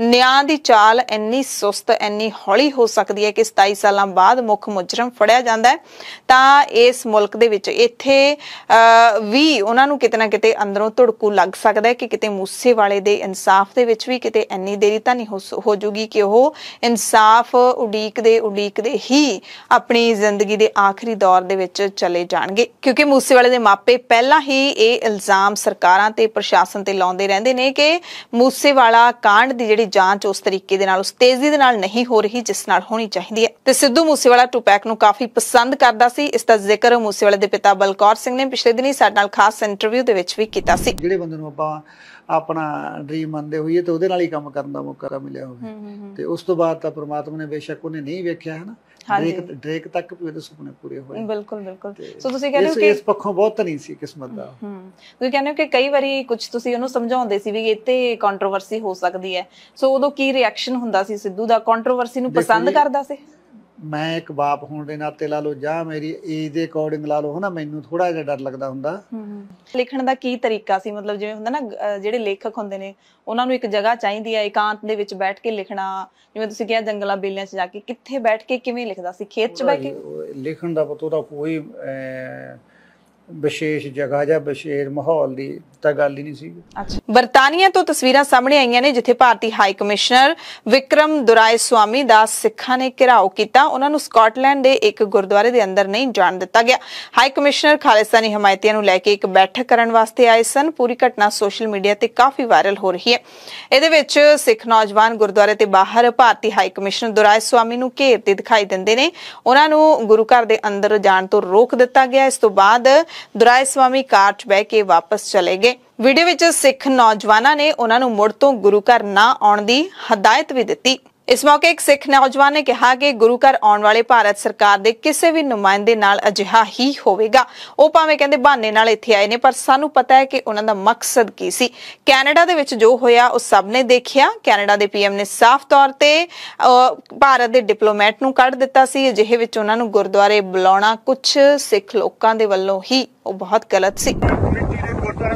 ਨਿਆਂ ਦੀ ਚਾਲ ਇੰਨੀ ਸੁਸਤ ਇੰਨੀ ਹੌਲੀ ਹੋ ਸਕਦੀ ਹੈ ਕਿ 27 ਸਾਲਾਂ ਬਾਅਦ ਮੁੱਖ ਮੁਜਰਮ ਫੜਿਆ ਜਾਂਦਾ ਹੈ ਤਾਂ ਇਸ ਮੁਲਕ ਦੇ ਵਿੱਚ ਇੱਥੇ ਵੀ ਉਹਨਾਂ ਨੂੰ ਕਿਤੇ ਨਾ ਕਿਤੇ ਅੰਦਰੋਂ ਧੜਕੂ ਲੱਗ ਸਕਦਾ ਹੈ ਕਿ ਕਿਤੇ ਮੂਸੇ ਵਾਲੇ ਦੇ ਇਨਸਾਫ ਦੇ ਵਿੱਚ ਵੀ ਕਿਤੇ ਇੰਨੀ ਦੇਰੀ ਤਾਂ ਨਹੀਂ ਹੋ ਜੂਗੀ ਕਿ ਉਹ ਇਨਸਾਫ ਉਡੀਕ ਦੇ ਉਡੀਕ ਦੇ ਹੀ ਆਪਣੀ ਜ਼ਿੰਦਗੀ ਦੇ ਆਖਰੀ ਦੌਰ ਦੇ ਵਿੱਚ ਚਲੇ ਜਾਣਗੇ ਕਿਉਂਕਿ ਮੂਸੇ ਵਾਲੇ ਦੇ ਮਾਪੇ ਪਹਿਲਾਂ ਹੀ ਇਹ ਇਲਜ਼ਾਮ ਸਰਕਾਰਾਂ ਤੇ ਪ੍ਰਸ਼ਾਸਨ ਤੇ ਲਾਉਂਦੇ ਰਹਿੰਦੇ ਨੇ ਕਿ ਮੂਸੇ ਮੂਸੇਵਾਲਾ ਕਾਂਡ ਦੀ ਜਿਹੜੀ ਜਾਂਚ ਉਸ ਤਰੀਕੇ ਦੇ ਨਾਲ ਉਸ ਤੇਜ਼ੀ ਦੇ ਨਾਲ ਨਹੀਂ ਹੋ ਰਹੀ ਜਿਸ ਨਾਲ ਹੋਣੀ ਚਾਹੀਦੀ ਹੈ ਤੇ ਸਿੱਧੂ ਮੂਸੇਵਾਲਾ ਟੂਪੈਕ ਨੂੰ ਕਾਫੀ ਪਸੰਦ ਕਰਦਾ ਸੀ ਇਸ ਦਾ ਜ਼ਿਕਰ ਮੂਸੇਵਾਲੇ ਦੇ ਪਿਤਾ ਬਲਕੌਰ ਸਿੰਘ ਨੇ ਪਿਛਲੇ ਦਿਨੀ ਸਾਡੇ ਨਾਲ ਖਾਸ ਇੰਟਰਵਿਊ ਦੇ ਵਿੱਚ ਵੀ ਕੀਤਾ ਸੀ ਜਿਹੜੇ ਬੰਦੇ ਨੂੰ ਆਪਾਂ ਆਪਣਾ ਡ੍ਰੀਮ ਮੰਨਦੇ ਹੋਈਏ ਤੇ ਉਹਦੇ ਨਾਲ ਹੀ ਕੰਮ ਕਰਨ ਦਾ ਮੌਕਾ ਮਿਲਿਆ ਹੋਵੇ ਤੇ ਉਸ ਤੋਂ ਬਾਅਦ ਤਾਂ ਪ੍ਰਮਾਤਮਾ ਨੇ ਬੇਸ਼ੱਕ ਉਹਨੇ ਨਹੀਂ ਵੇਖਿਆ ਹੈ ਨਾ ਡ੍ਰੇਕ ਡ੍ਰੇਕ ਤੱਕ ਵੀ ਉਹਦੇ ਸੁਪਨੇ ਪੂਰੇ ਹੋਏ ਬਿਲਕੁਲ ਬਿਲਕੁਲ ਸੋ ਤੁਸੀਂ ਕਹਿੰਦੇ ਹੋ ਕਿ ਇਸ ਪੱਖੋਂ ਬਹੁਤ ਨਹੀਂ ਸੀ ਕਿਸਮਤ ਦਾ ਹੂੰ ਤੁਸੀਂ ਕਹਿੰਦੇ ਹੋ ਕਿ ਕਈ ਵਾਰੀ ਕੁਝ ਤੁਸੀਂ ਉਹਨੂੰ ਸਮਝਾਉਂਦੇ ਸੀ ਵੀ ਇੱਥੇ ਕੰਟਰੋਵਰਸੀ ਹੋ ਸਕਦੀ ਹੈ ਸੋ ਉਦੋਂ ਕੀ ਰਿਐਕਸ਼ਨ ਹੁੰਦਾ ਸੀ ਸਿੱਧੂ ਦਾ ਕੰਟਰੋਵਰਸੀ ਨੂੰ ਪਸੰਦ ਕਰਦਾ ਸੀ ਮੈਂ ਇੱਕ ਬਾਪ ਹੋਣ ਦੇ ਨਾਤੇ ਲਾ ਲਓ ਜਾਂ ਮੇਰੀ ਏਜ ਦੇ ਅਕੋਰਡਿੰਗ ਲਾ ਲਓ ਹਨਾ ਮੈਨੂੰ ਥੋੜਾ ਜਿਹਾ ਡਰ ਲੱਗਦਾ ਹੁੰਦਾ ਲਿਖਣ ਦਾ ਕੀ ਤਰੀਕਾ ਸੀ ਮਤਲਬ ਜਿਵੇਂ ਹੁੰਦਾ ਨਾ ਜਿਹੜੇ ਲੇਖਕ ਹੁੰਦੇ ਨੇ ਉਹਨਾਂ ਨੂੰ ਇੱਕ ਜਗ੍ਹਾ ਚਾਹੀਦੀ ਹੈ ਇਕਾਂਤ ਦੇ ਵਿੱਚ ਬੈਠ ਕੇ ਲਿਖਣਾ ਜਿਵੇਂ ਤੁਸੀਂ ਕਿਹਾ ਜੰਗਲਾਂ ਬੇਲਿਆਂ 'ਚ ਜਾ ਕੇ ਕਿੱਥੇ ਬੈਠ ਕੇ ਕਿਵੇਂ ਲਿਖਦਾ ਸੀ ਖੇਤ 'ਚ ਬੈ ਕੇ ਲਿਖਣ ਦਾ ਪਤਾ ਉਹਦਾ ਕੋਈ ਵਿਸ਼ੇਸ਼ ਜਗ੍ਹਾ ਜਾਂ ਵਿਸ਼ੇਸ਼ ਮਾਹੌਲ ਦੀ ਤਾਂ ਗੱਲ ਹੀ ਨਹੀਂ ਸੀ ਅੱਛਾ ਬਰਤਾਨੀਆ ਤੋਂ ਤਸਵੀਰਾਂ ਸਾਹਮਣੇ ਆਈਆਂ ਨੇ ਜਿੱਥੇ ਭਾਰਤੀ high commissioner Vikram Doraiswami ਦਾ ਸਿੱਖਾਂ ਨੇ ਘਿਰਾਓ ਕੀਤਾ ਉਹਨਾਂ ਨੂੰ ਸਕਾਟਲੈਂਡ ਦੇ ਇੱਕ ਗੁਰਦੁਆਰੇ ਦੇ ਅੰਦਰ ਨਹੀਂ ਜਾਣ ਦਿੱਤਾ ਗਿਆ ਹਾਈ ਕਮਿਸ਼ਨਰ ਖਾਲਿਸਤਾਨੀ ਹਮਾਇਤੀਆਂ ਨੂੰ ਲੈ ਕੇ ਇੱਕ ਬੈਠਕ ਕਰਨ ਵਾਸਤੇ ਆਏ ਸਨ ਪੂਰੀ ਘਟਨਾ ਸੋਸ਼ਲ ਮੀਡੀਆ ਤੇ ਕਾਫੀ ਵਾਇਰਲ ਹੋ ਰਹੀ ਹੈ ਇਹਦੇ ਵਿੱਚ ਸਿੱਖ ਨੌਜਵਾਨ ਗੁਰਦੁਆਰੇ ਤੇ ਬਾਹਰ ਭਾਰਤੀ ਹਾਈ ਕਮਿਸ਼ਨਰ ਦੁਰਾਏ ਸਵਾਮੀ ਨੂੰ ਘੇਰਦੇ ਦਿਖਾਈ ਦਿੰਦੇ ਨੇ ਉਹਨਾਂ ਨੂੰ ਗੁਰੂ ਘਰ ਦੇ ਅੰਦਰ ਜਾਣ ਤੋਂ ਰੋਕ ਦਿੱਤਾ ਗਿਆ ਇਸ ਤੋਂ ਬਾਅਦ ਦੁਰਾਏ ਸਵਾਮੀ ਕਾਰਟ ਬਹਿ ਕੇ ਵਾਪਸ ਚਲੇ ਗਏ ਵੀਡੀਓ ਵਿੱਚ ਸਿੱਖ ਨੌਜਵਾਨਾਂ ਨੇ ਉਹਨਾਂ ਨੂੰ ਮੁੜ ਤੋਂ ਗੁਰੂ ਘਰ ਨਾ ਆਉਣ ਦੀ ਹਦਾਇਤ ਵੀ ਦਿੱਤੀ ਇਸ ਮੌਕੇ ਇੱਕ ਸਿੱਖ ਨੌਜਵਾਨ ਨੇ ਕਿਹਾ ਕਿ ਗੁਰੂ ਘਰ ਆਉਣ ਵਾਲੇ ਭਾਰਤ ਸਰਕਾਰ ਦੇ ਕਿਸੇ ਵੀ ਨੁਮਾਇੰਦੇ ਨਾਲ ਅਜਿਹਾ ਹੀ ਹੋਵੇਗਾ ਉਹ ਭਾਵੇਂ ਕਹਿੰਦੇ ਬਹਾਨੇ ਨਾਲ ਇੱਥੇ ਆਏ ਨੇ ਪਰ ਸਾਨੂੰ ਪਤਾ ਹੈ ਕਿ ਉਹਨਾਂ ਦਾ ਮਕਸਦ ਕੀ ਸੀ ਕੈਨੇਡਾ ਦੇ ਵਿੱਚ ਜੋ ਹੋਇਆ ਉਹ ਸਭ ਨੇ ਦੇਖਿਆ ਕੈਨੇਡਾ ਦੇ ਪੀਐਮ ਨੇ ਸਾਫ਼ ਤੌਰ ਤੇ ਭਾਰਤ ਦੇ ਡਿਪਲੋਮੈਟ ਨੂੰ ਕੱਢ ਦਿੱਤਾ ਸੀ ਅਜਿਹੇ ਵਿੱਚ ਉਹਨਾਂ ਨੂੰ ਗੁਰਦੁਆਰੇ ਬੁਲਾਉਣਾ ਕੁਝ ਸਿੱਖ ਲੋਕਾਂ ਦੇ ਵੱਲੋਂ ਹੀ ਉਹ ਬਹੁਤ ਗਲਤ ਸੀ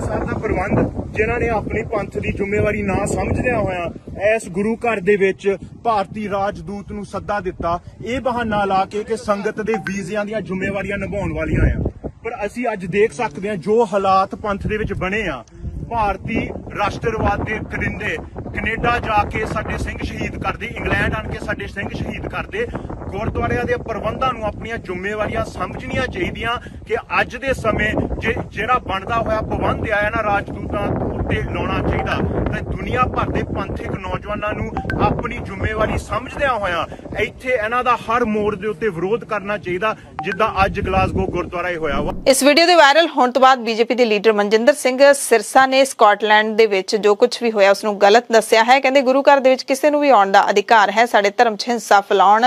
ਸਾਹਿਬ ਦਾ ਪ੍ਰਬੰਧ ਜਿਨ੍ਹਾਂ ਨੇ ਆਪਣੀ ਪੰਥ ਦੀ ਜ਼ਿੰਮੇਵਾਰੀ ਨਾ ਸਮਝਦਿਆਂ ਹੋਇਆ ਇਸ ਗੁਰੂ ਘਰ ਦੇ ਵਿੱਚ ਭਾਰਤੀ ਰਾਜਦੂਤ ਨੂੰ ਸੱਦਾ ਦਿੱਤਾ ਇਹ ਬਹਾਨਾ ਲਾ ਕੇ ਕਿ ਸੰਗਤ ਦੇ ਵੀਜ਼ਿਆਂ ਦੀਆਂ ਜ਼ਿੰਮੇਵਾਰੀਆਂ ਨਿਭਾਉਣ ਵਾਲੀਆਂ ਆ ਪਰ ਅਸੀਂ ਅੱਜ ਦੇਖ ਸਕਦੇ ਹਾਂ ਜੋ ਹਾਲਾਤ ਪੰਥ ਦੇ ਵਿੱਚ ਬਣੇ ਆ ਭਾਰਤੀ ਰਾਸ਼ਟਰਵਾਦ ਦੇ ਤਰਿੰਦੇ ਕੈਨੇਡਾ ਜਾ ਕੇ ਸਾਡੇ ਸਿੰਘ ਸ਼ਹੀਦ ਕਰਦੇ ਇੰਗਲੈਂਡ ਆਣ ਕੇ ਸਾਡੇ ਸਿੰਘ ਸ਼ਹੀਦ ਕਰਦੇ ਗੁਰਦੁਆਰਿਆਂ ਦੇ ਪ੍ਰਬੰਧਾਂ ਨੂੰ ਆਪਣੀਆਂ ਜ਼ਿੰਮੇਵਾਰੀਆਂ ਸਮਝਣੀਆਂ ਚਾਹੀਦੀਆਂ ਕਿ ਅੱਜ ਦੇ ਸਮੇਂ ਜਿਹੜਾ ਬਣਦਾ ਹੋਇਆ ਪਾਬੰਦ ਆਇਆ ਨਾ ਰਾਜਦੂਤਾਂ ਉੱਤੇ ਲਾਉਣਾ ਚਾਹੀਦਾ ਤੇ ਦੁਨੀਆ ਭਰ ਦੇ ਪੰਥਕ ਨੌਜਵਾਨਾਂ ਨੂੰ ਆਪਣੀ ਜ਼ਿੰਮੇਵਾਰੀ ਸਮਝਦਿਆਂ ਹੋਇਆਂ ਇੱਥੇ ਇਹਨਾਂ ਦਾ ਹਰ ਮੋੜ ਦੇ ਉੱਤੇ ਵਿਰੋਧ ਕਰਨਾ ਚਾਹੀਦਾ ਜਿੱਦਾਂ ਅੱਜ ਗਲਾਸਗੋ ਗੁਰਦੁਆਰਾ ਹੀ ਹੋਇਆ ਵਾ ਇਸ ਵੀਡੀਓ ਦੇ ਵਾਇਰਲ ਹੋਣ ਤੋਂ ਬਾਅਦ ਬੀਜੇਪੀ ਦੇ ਲੀਡਰ ਮਨਜਿੰਦਰ ਸਿੰਘ ਸਿਰਸਾ ਨੇ ਸਕਾਟਲੈਂਡ ਦੇ ਵਿੱਚ ਜੋ ਕੁਝ ਵੀ ਹੋਇਆ ਉਸ ਨੂੰ ਗਲਤ ਦੱਸਿਆ ਹੈ ਕਹਿੰਦੇ ਗੁਰੂ ਘਰ ਦੇ ਵਿੱਚ ਕਿਸੇ ਨੂੰ ਵੀ ਆਉਣ ਦਾ ਅਧਿਕਾਰ ਹੈ ਸਾਡੇ ਧਰਮ 'ਚ ਹਿੰਸਾ ਫਲਾਉਣ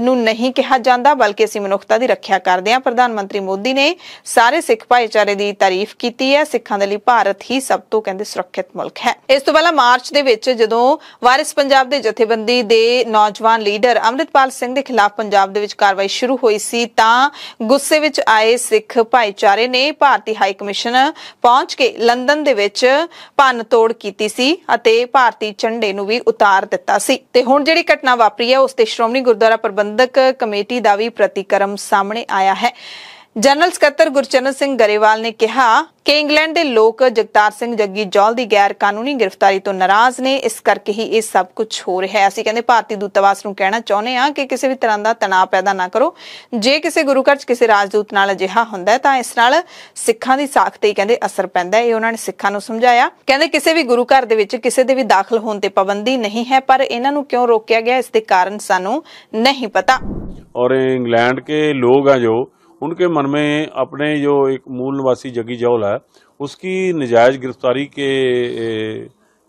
ਨੂੰ ਨਹੀਂ ਕਿਹਾ ਜਾਂਦਾ ਬਲਕਿ ਅਸੀਂ ਮਨੁੱਖਤਾ ਦੀ ਰੱਖਿਆ ਕਰਦੇ ਹਾਂ ਪ੍ਰਧਾਨ ਮੰਤਰੀ ਮੋਦੀ ਨੇ ਸਾਰੇ ਸਿੱਖ ਭਾਈਚਾਰੇ ਦੀ ਤਾਰੀਫ ਕੀਤੀ ਹੈ ਸਿੱਖਾਂ ਦੇ ਲਈ ਭਾਰਤ ਹੀ ਸਭ ਤੋਂ ਕਹਿੰਦੇ ਸੁਰੱਖਿਅਤ ਮੁਲਕ ਹੈ ਇਸ ਤੋਂ ਪਹਿਲਾਂ ਮਾਰਚ ਦੇ ਵਿੱਚ ਜਦੋਂ ਵਾਰਿਸ ਪੰਜਾਬ ਦੇ ਜਥੇਬੰਦੀ ਦੇ ਨੌਜਵਾਨ ਲੀਡਰ ਅਮਰਿਤਪਾਲ ਸਿੰਘ ਦੇ ਖਿਲਾਫ ਪੰਜਾਬ ਦੇ ਵਿੱਚ ਕਾਰਵਾਈ ਸ਼ੁਰੂ ਹੋਈ ਸੀ ਤਾਂ ਗੁੱਸੇ ਵਿੱਚ ਆਏ ਸਿੱਖ ਸਿੱਖ ਭਾਈਚਾਰੇ ਨੇ ਭਾਰਤੀ ਹਾਈ ਕਮਿਸ਼ਨ ਪਹੁੰਚ ਕੇ ਲੰਡਨ ਦੇ ਵਿੱਚ ਪੰਨ ਤੋੜ ਕੀਤੀ ਸੀ ਅਤੇ ਭਾਰਤੀ ਝੰਡੇ ਨੂੰ ਵੀ ਉਤਾਰ ਦਿੱਤਾ ਸੀ ਤੇ ਹੁਣ ਜਿਹੜੀ ਘਟਨਾ ਵਾਪਰੀ ਹੈ ਉਸ ਤੇ ਸ਼੍ਰੋਮਣੀ ਗੁਰਦੁਆਰਾ ਪ੍ਰਬੰਧਕ ਕਮੇਟੀ ਦਾ ਵੀ ਪ੍ਰਤੀਕਰਮ ਸਾਹਮਣੇ ਆਇਆ ਹੈ ਜਨਰਲ ਸਕੱਤਰ ਗੁਰਚਰਨ ਸਿੰਘ ਗਰੇਵਾਲ ਨੇ ਕਿਹਾ ਕਿ ਇੰਗਲੈਂਡ ਦੇ ਲੋਕ ਜਗਤਾਰ ਸਿੰਘ ਜੱਗੀ ਜੌਲ ਦੀ ਗੈਰ ਕਾਨੂੰਨੀ ਗ੍ਰਿਫਤਾਰੀ ਤੋਂ ਨਾਰਾਜ਼ ਨੇ ਇਸ ਕਰਕੇ ਹੀ ਇਹ ਸਭ ਕੁਝ ਹੋ ਰਿਹਾ ਹੈ ਅਸੀਂ ਕਹਿੰਦੇ ਭਾਰਤੀ ਦੂਤਾਵਾਸ ਨੂੰ ਕਹਿਣਾ ਚਾਹੁੰਦੇ ਹਾਂ ਕਿ ਕਿਸੇ ਵੀ ਤਰ੍ਹਾਂ ਦਾ ਤਣਾਅ ਪੈਦਾ ਨਾ ਕਰੋ ਜੇ ਕਿਸੇ ਗੁਰੂ ਘਰ ਚ ਕਿਸੇ ਰਾਜਦੂਤ ਨਾਲ ਅਜਿਹਾ ਹੁੰਦਾ ਤਾਂ ਇਸ ਨਾਲ ਸਿੱਖਾਂ ਦੀ ਸਾਖ ਤੇ ਹੀ ਕਹਿੰਦੇ ਅਸਰ ਪੈਂਦਾ ਇਹ ਉਹਨਾਂ ਨੇ ਸਿੱਖਾਂ ਨੂੰ ਸਮਝਾਇਆ ਕਹਿੰਦੇ ਕਿਸੇ ਵੀ ਗੁਰੂ ਘਰ ਦੇ ਵਿੱਚ ਕਿਸੇ ਦੇ ਵੀ ਦਾਖਲ ਹੋਣ ਤੇ ਪਾਬੰਦੀ ਨਹੀਂ ਹੈ ਪਰ ਇਹਨਾਂ ਨੂੰ ਕਿਉਂ ਰੋਕਿਆ ਗਿਆ ਇਸ ਦੇ ਕਾਰਨ ਸਾਨੂੰ ਨਹੀਂ ਪਤਾ ਔਰ ਇੰਗਲੈਂਡ ਕੇ ਲੋਕ ਆ ਜੋ उनके मन में अपने जो एक मूल निवासी जगी जौल है उसकी नजायज़ गिरफ्तारी के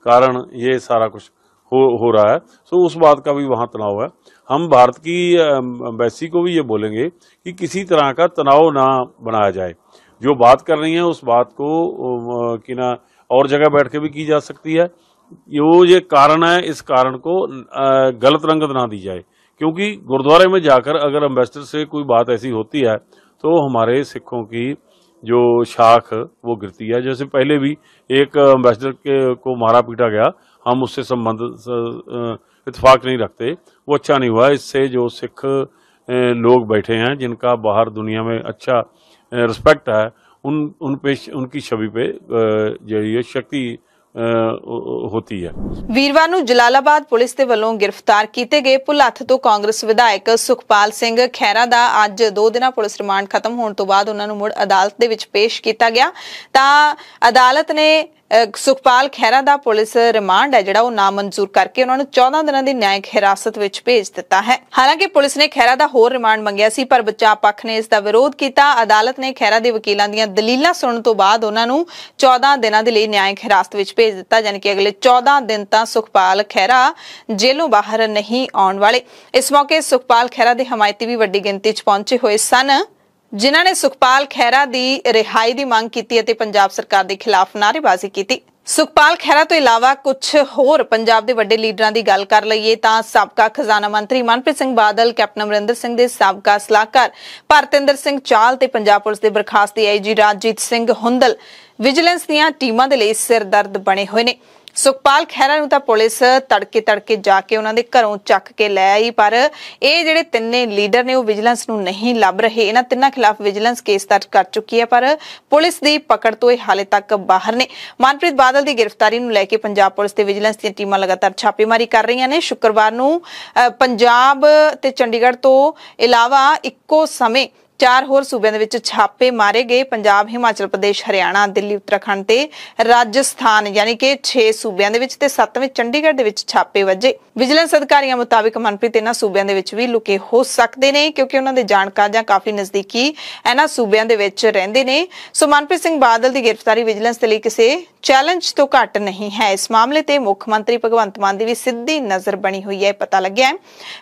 कारण ये सारा कुछ हो हो रहा है सो उस बात का भी वहाँ तनाव है हम भारत की अम्बेसी को भी ये बोलेंगे कि किसी तरह का तनाव ना बनाया जाए जो बात कर रही है उस बात को कि ना और जगह बैठ के भी की जा सकती है वो ये कारण है इस कारण को गलत रंगत ना दी जाए क्योंकि गुरुद्वारे में जाकर अगर अम्बेसडर से कोई बात ऐसी होती है तो हमारे सिखों की जो शाख वो गिरती है जैसे पहले भी एक अम्बेसडर के को मारा पीटा गया हम उससे संबंध इतफाक नहीं रखते वो अच्छा नहीं हुआ इससे जो सिख लोग बैठे हैं जिनका बाहर दुनिया में अच्छा रिस्पेक्ट है उन उन पे उनकी छवि पे जो ये शक्ति ਹੋਤੀ ਹੈ ਵੀਰਵਾਰ ਨੂੰ ਜਲਾਲਾਬਾਦ ਪੁਲਿਸ ਦੇ ਵੱਲੋਂ ਗ੍ਰਿਫਤਾਰ ਕੀਤੇ ਗਏ ਭੁਲੱਥ ਤੋਂ ਕਾਂਗਰਸ ਵਿਧਾਇਕ ਸੁਖਪਾਲ ਸਿੰਘ ਖੈਰਾ ਦਾ ਅੱਜ 2 ਦਿਨਾਂ ਪੁਲਿਸ ਰਿਮਾਂਡ ਖਤਮ ਹੋਣ ਤੋਂ ਬਾਅਦ ਉਹਨਾਂ ਨੂੰ ਮੁੜ ਅਦਾਲਤ ਦੇ ਵਿੱਚ ਪੇਸ਼ ਕੀਤਾ ਗਿਆ ਤਾਂ ਅਦਾਲਤ ਨੇ ਸੁਖਪਾਲ ਖਹਿਰਾ ਦਾ ਪੁਲਿਸ ਰਿਮਾਂਡ ਹੈ ਜਿਹੜਾ ਉਹ ਨਾ ਮਨਜ਼ੂਰ ਕਰਕੇ ਉਹਨਾਂ ਨੂੰ 14 ਦਿਨਾਂ ਦੀ ਨਿਆਇਕ ਹਿਰਾਸਤ ਵਿੱਚ ਭੇਜ ਦਿੱਤਾ ਹੈ ਹਾਲਾਂਕਿ ਪੁਲਿਸ ਨੇ ਖਹਿਰਾ ਦਾ ਹੋਰ ਰਿਮਾਂਡ ਮੰਗਿਆ ਸੀ ਪਰ ਬਚਾਅ ਪੱਖ ਨੇ ਇਸ ਦਾ ਵਿਰੋਧ ਕੀਤਾ ਅਦਾਲਤ ਨੇ ਖਹਿਰਾ ਦੇ ਵਕੀਲਾਂ ਦੀਆਂ ਦਲੀਲਾਂ ਸੁਣਨ ਤੋਂ ਬਾਅਦ ਉਹਨਾਂ ਨੂੰ 14 ਦਿਨਾਂ ਦੇ ਲਈ ਨਿਆਇਕ ਹਿਰਾਸਤ ਵਿੱਚ ਭੇਜ ਦਿੱਤਾ ਯਾਨੀ ਕਿ ਅਗਲੇ 14 ਦਿਨ ਤੱਕ ਸੁਖਪਾਲ ਖਹਿਰਾ ਜੇਲੋਂ ਬਾਹਰ ਨਹੀਂ ਆਉਣ ਵਾਲੇ ਇਸ ਮੌਕੇ ਸੁਖਪਾਲ ਖਹਿਰਾ ਦੇ ਹਮਾਇਤੀ ਵੀ ਵੱਡੀ ਗਿਣਤੀ 'ਚ ਪਹੁੰਚੇ ਹੋਏ ਸਨ ਜਿਨ੍ਹਾਂ ਨੇ ਸੁਖਪਾਲ ਖਹਿਰਾ ਦੀ ਰਿਹਾਈ ਦੀ ਮੰਗ ਕੀਤੀ ਅਤੇ ਪੰਜਾਬ ਸਰਕਾਰ ਦੇ ਖਿਲਾਫ ਨਾਅਰੇਬਾਜ਼ੀ ਕੀਤੀ ਸੁਖਪਾਲ ਖਹਿਰਾ ਤੋਂ ਇਲਾਵਾ ਕੁਝ ਹੋਰ ਪੰਜਾਬ ਦੇ ਵੱਡੇ ਲੀਡਰਾਂ ਦੀ ਗੱਲ ਕਰ ਲਈਏ ਤਾਂ ਸਾਬਕਾ ਖਜ਼ਾਨਾ ਮੰਤਰੀ ਮਨਪ੍ਰੀਤ ਸਿੰਘ ਬਾਦਲ ਕੈਪਟਨ ਅਮਰਿੰਦਰ ਸਿੰਘ ਦੇ ਸਾਬਕਾ ਸਲਾਹਕਾਰ ਭਰਤਿੰਦਰ ਸਿੰਘ ਚਾਲ ਤੇ ਪੰਜਾਬ ਪੁਲਿਸ ਦੇ ਬਰਖਾਸਤ ਆਈਜੀ ਰਾਜਜੀਤ ਸਿੰਘ ਹੁੰਦਲ ਵਿਜੀਲੈਂਸ ਦੀਆਂ ਟੀਮਾਂ ਦੇ ਲਈ ਸਿਰਦਰਦ ਬਣੇ ਹੋਏ ਨੇ ਸੁਖਪਾਲ ਖਹਿਰਾ ਨੂੰ ਤਾਂ ਪੁਲਿਸ ਤੜਕੇ ਤੜਕੇ ਜਾ ਕੇ ਉਹਨਾਂ ਦੇ ਘਰੋਂ ਚੱਕ ਕੇ ਲੈ ਆਈ ਪਰ ਇਹ ਜਿਹੜੇ ਤਿੰਨੇ ਲੀਡਰ ਨੇ ਉਹ ਵਿਜੀਲੈਂਸ ਨੂੰ ਨਹੀਂ ਲੱਭ ਰਹੇ ਇਹਨਾਂ ਤਿੰਨਾਂ ਖਿਲਾਫ ਵਿਜੀਲੈਂਸ ਕੇਸ ਦਰਜ ਕਰ ਚੁੱਕੀ ਹੈ ਪਰ ਪੁਲਿਸ ਦੀ ਪਕੜ ਤੋਂ ਇਹ ਹਾਲੇ ਤੱਕ ਬਾਹਰ ਨੇ ਮਨਪ੍ਰੀਤ ਬਾਦਲ ਦੀ ਗ੍ਰਿਫਤਾਰੀ ਨੂੰ ਲੈ ਕੇ ਪੰਜਾਬ ਪੁਲਿਸ ਤੇ ਵਿਜੀਲੈਂਸ ਦੀਆਂ ਟੀਮਾਂ ਲਗਾਤਾਰ ਛਾਪੇਮਾਰੀ ਕਰ ਰਹੀਆਂ ਨੇ ਸ਼ੁੱਕਰਵਾਰ ਨੂੰ ਪੰਜਾਬ ਤੇ ਚੰਡੀਗੜ੍ਹ ਤੋਂ ਇਲਾਵਾ ਇੱਕੋ ਸਮੇਂ ਚਾਰ ਹੋਰ ਸੂਬਿਆਂ ਦੇ ਵਿੱਚ ਛਾਪੇ ਮਾਰੇ ਗਏ ਪੰਜਾਬ ਹਿਮਾਚਲ ਪ੍ਰਦੇਸ਼ ਹਰਿਆਣਾ ਦਿੱਲੀ ਉੱਤਰਾਖੰਡ ਤੇ ਰਾਜਸਥਾਨ ਯਾਨੀ ਕਿ 6 ਸੂਬਿਆਂ ਦੇ ਵਿੱਚ ਤੇ 7ਵੇਂ ਚੰਡੀਗੜ੍ਹ ਦੇ ਵਿੱਚ ਛਾਪੇ ਵੱਜੇ ਵਿਜੀਲੈਂਸ ਅਧਿਕਾਰੀਆਂ ਮੁਤਾਬਕ ਮਨਪ੍ਰੀਤ ਇਹਨਾਂ ਸੂਬਿਆਂ ਦੇ ਵਿੱਚ ਵੀ ਲੁਕੇ ਹੋ ਸਕਦੇ ਨੇ ਕਿਉਂਕਿ ਉਹਨਾਂ ਦੇ ਜਾਣਕਾਰ ਜਾਂ ਕਾਫੀ ਨਜ਼ਦੀਕੀ ਇਹਨਾਂ ਸੂਬਿਆਂ ਦੇ ਵਿੱਚ ਰਹਿੰਦੇ ਨੇ ਸੋ ਮਨਪ੍ਰੀਤ ਸਿੰਘ ਬਾਦਲ ਦੀ ਗ੍ਰਿਫਤਾਰੀ ਵਿਜੀਲੈਂਸ ਦੇ ਲਈ ਕਿਸੇ ਚੈਲੰਜ ਤੋਂ ਘੱਟ ਨਹੀਂ ਹੈ ਇਸ ਮਾਮਲੇ ਤੇ ਮੁੱਖ ਮੰਤਰੀ ਭਗਵੰਤ ਮਾਨ ਦੀ ਵੀ ਸਿੱਧੀ ਨਜ਼ਰ ਬਣੀ ਹੋਈ ਹੈ ਪਤਾ ਲੱਗਿਆ ਹੈ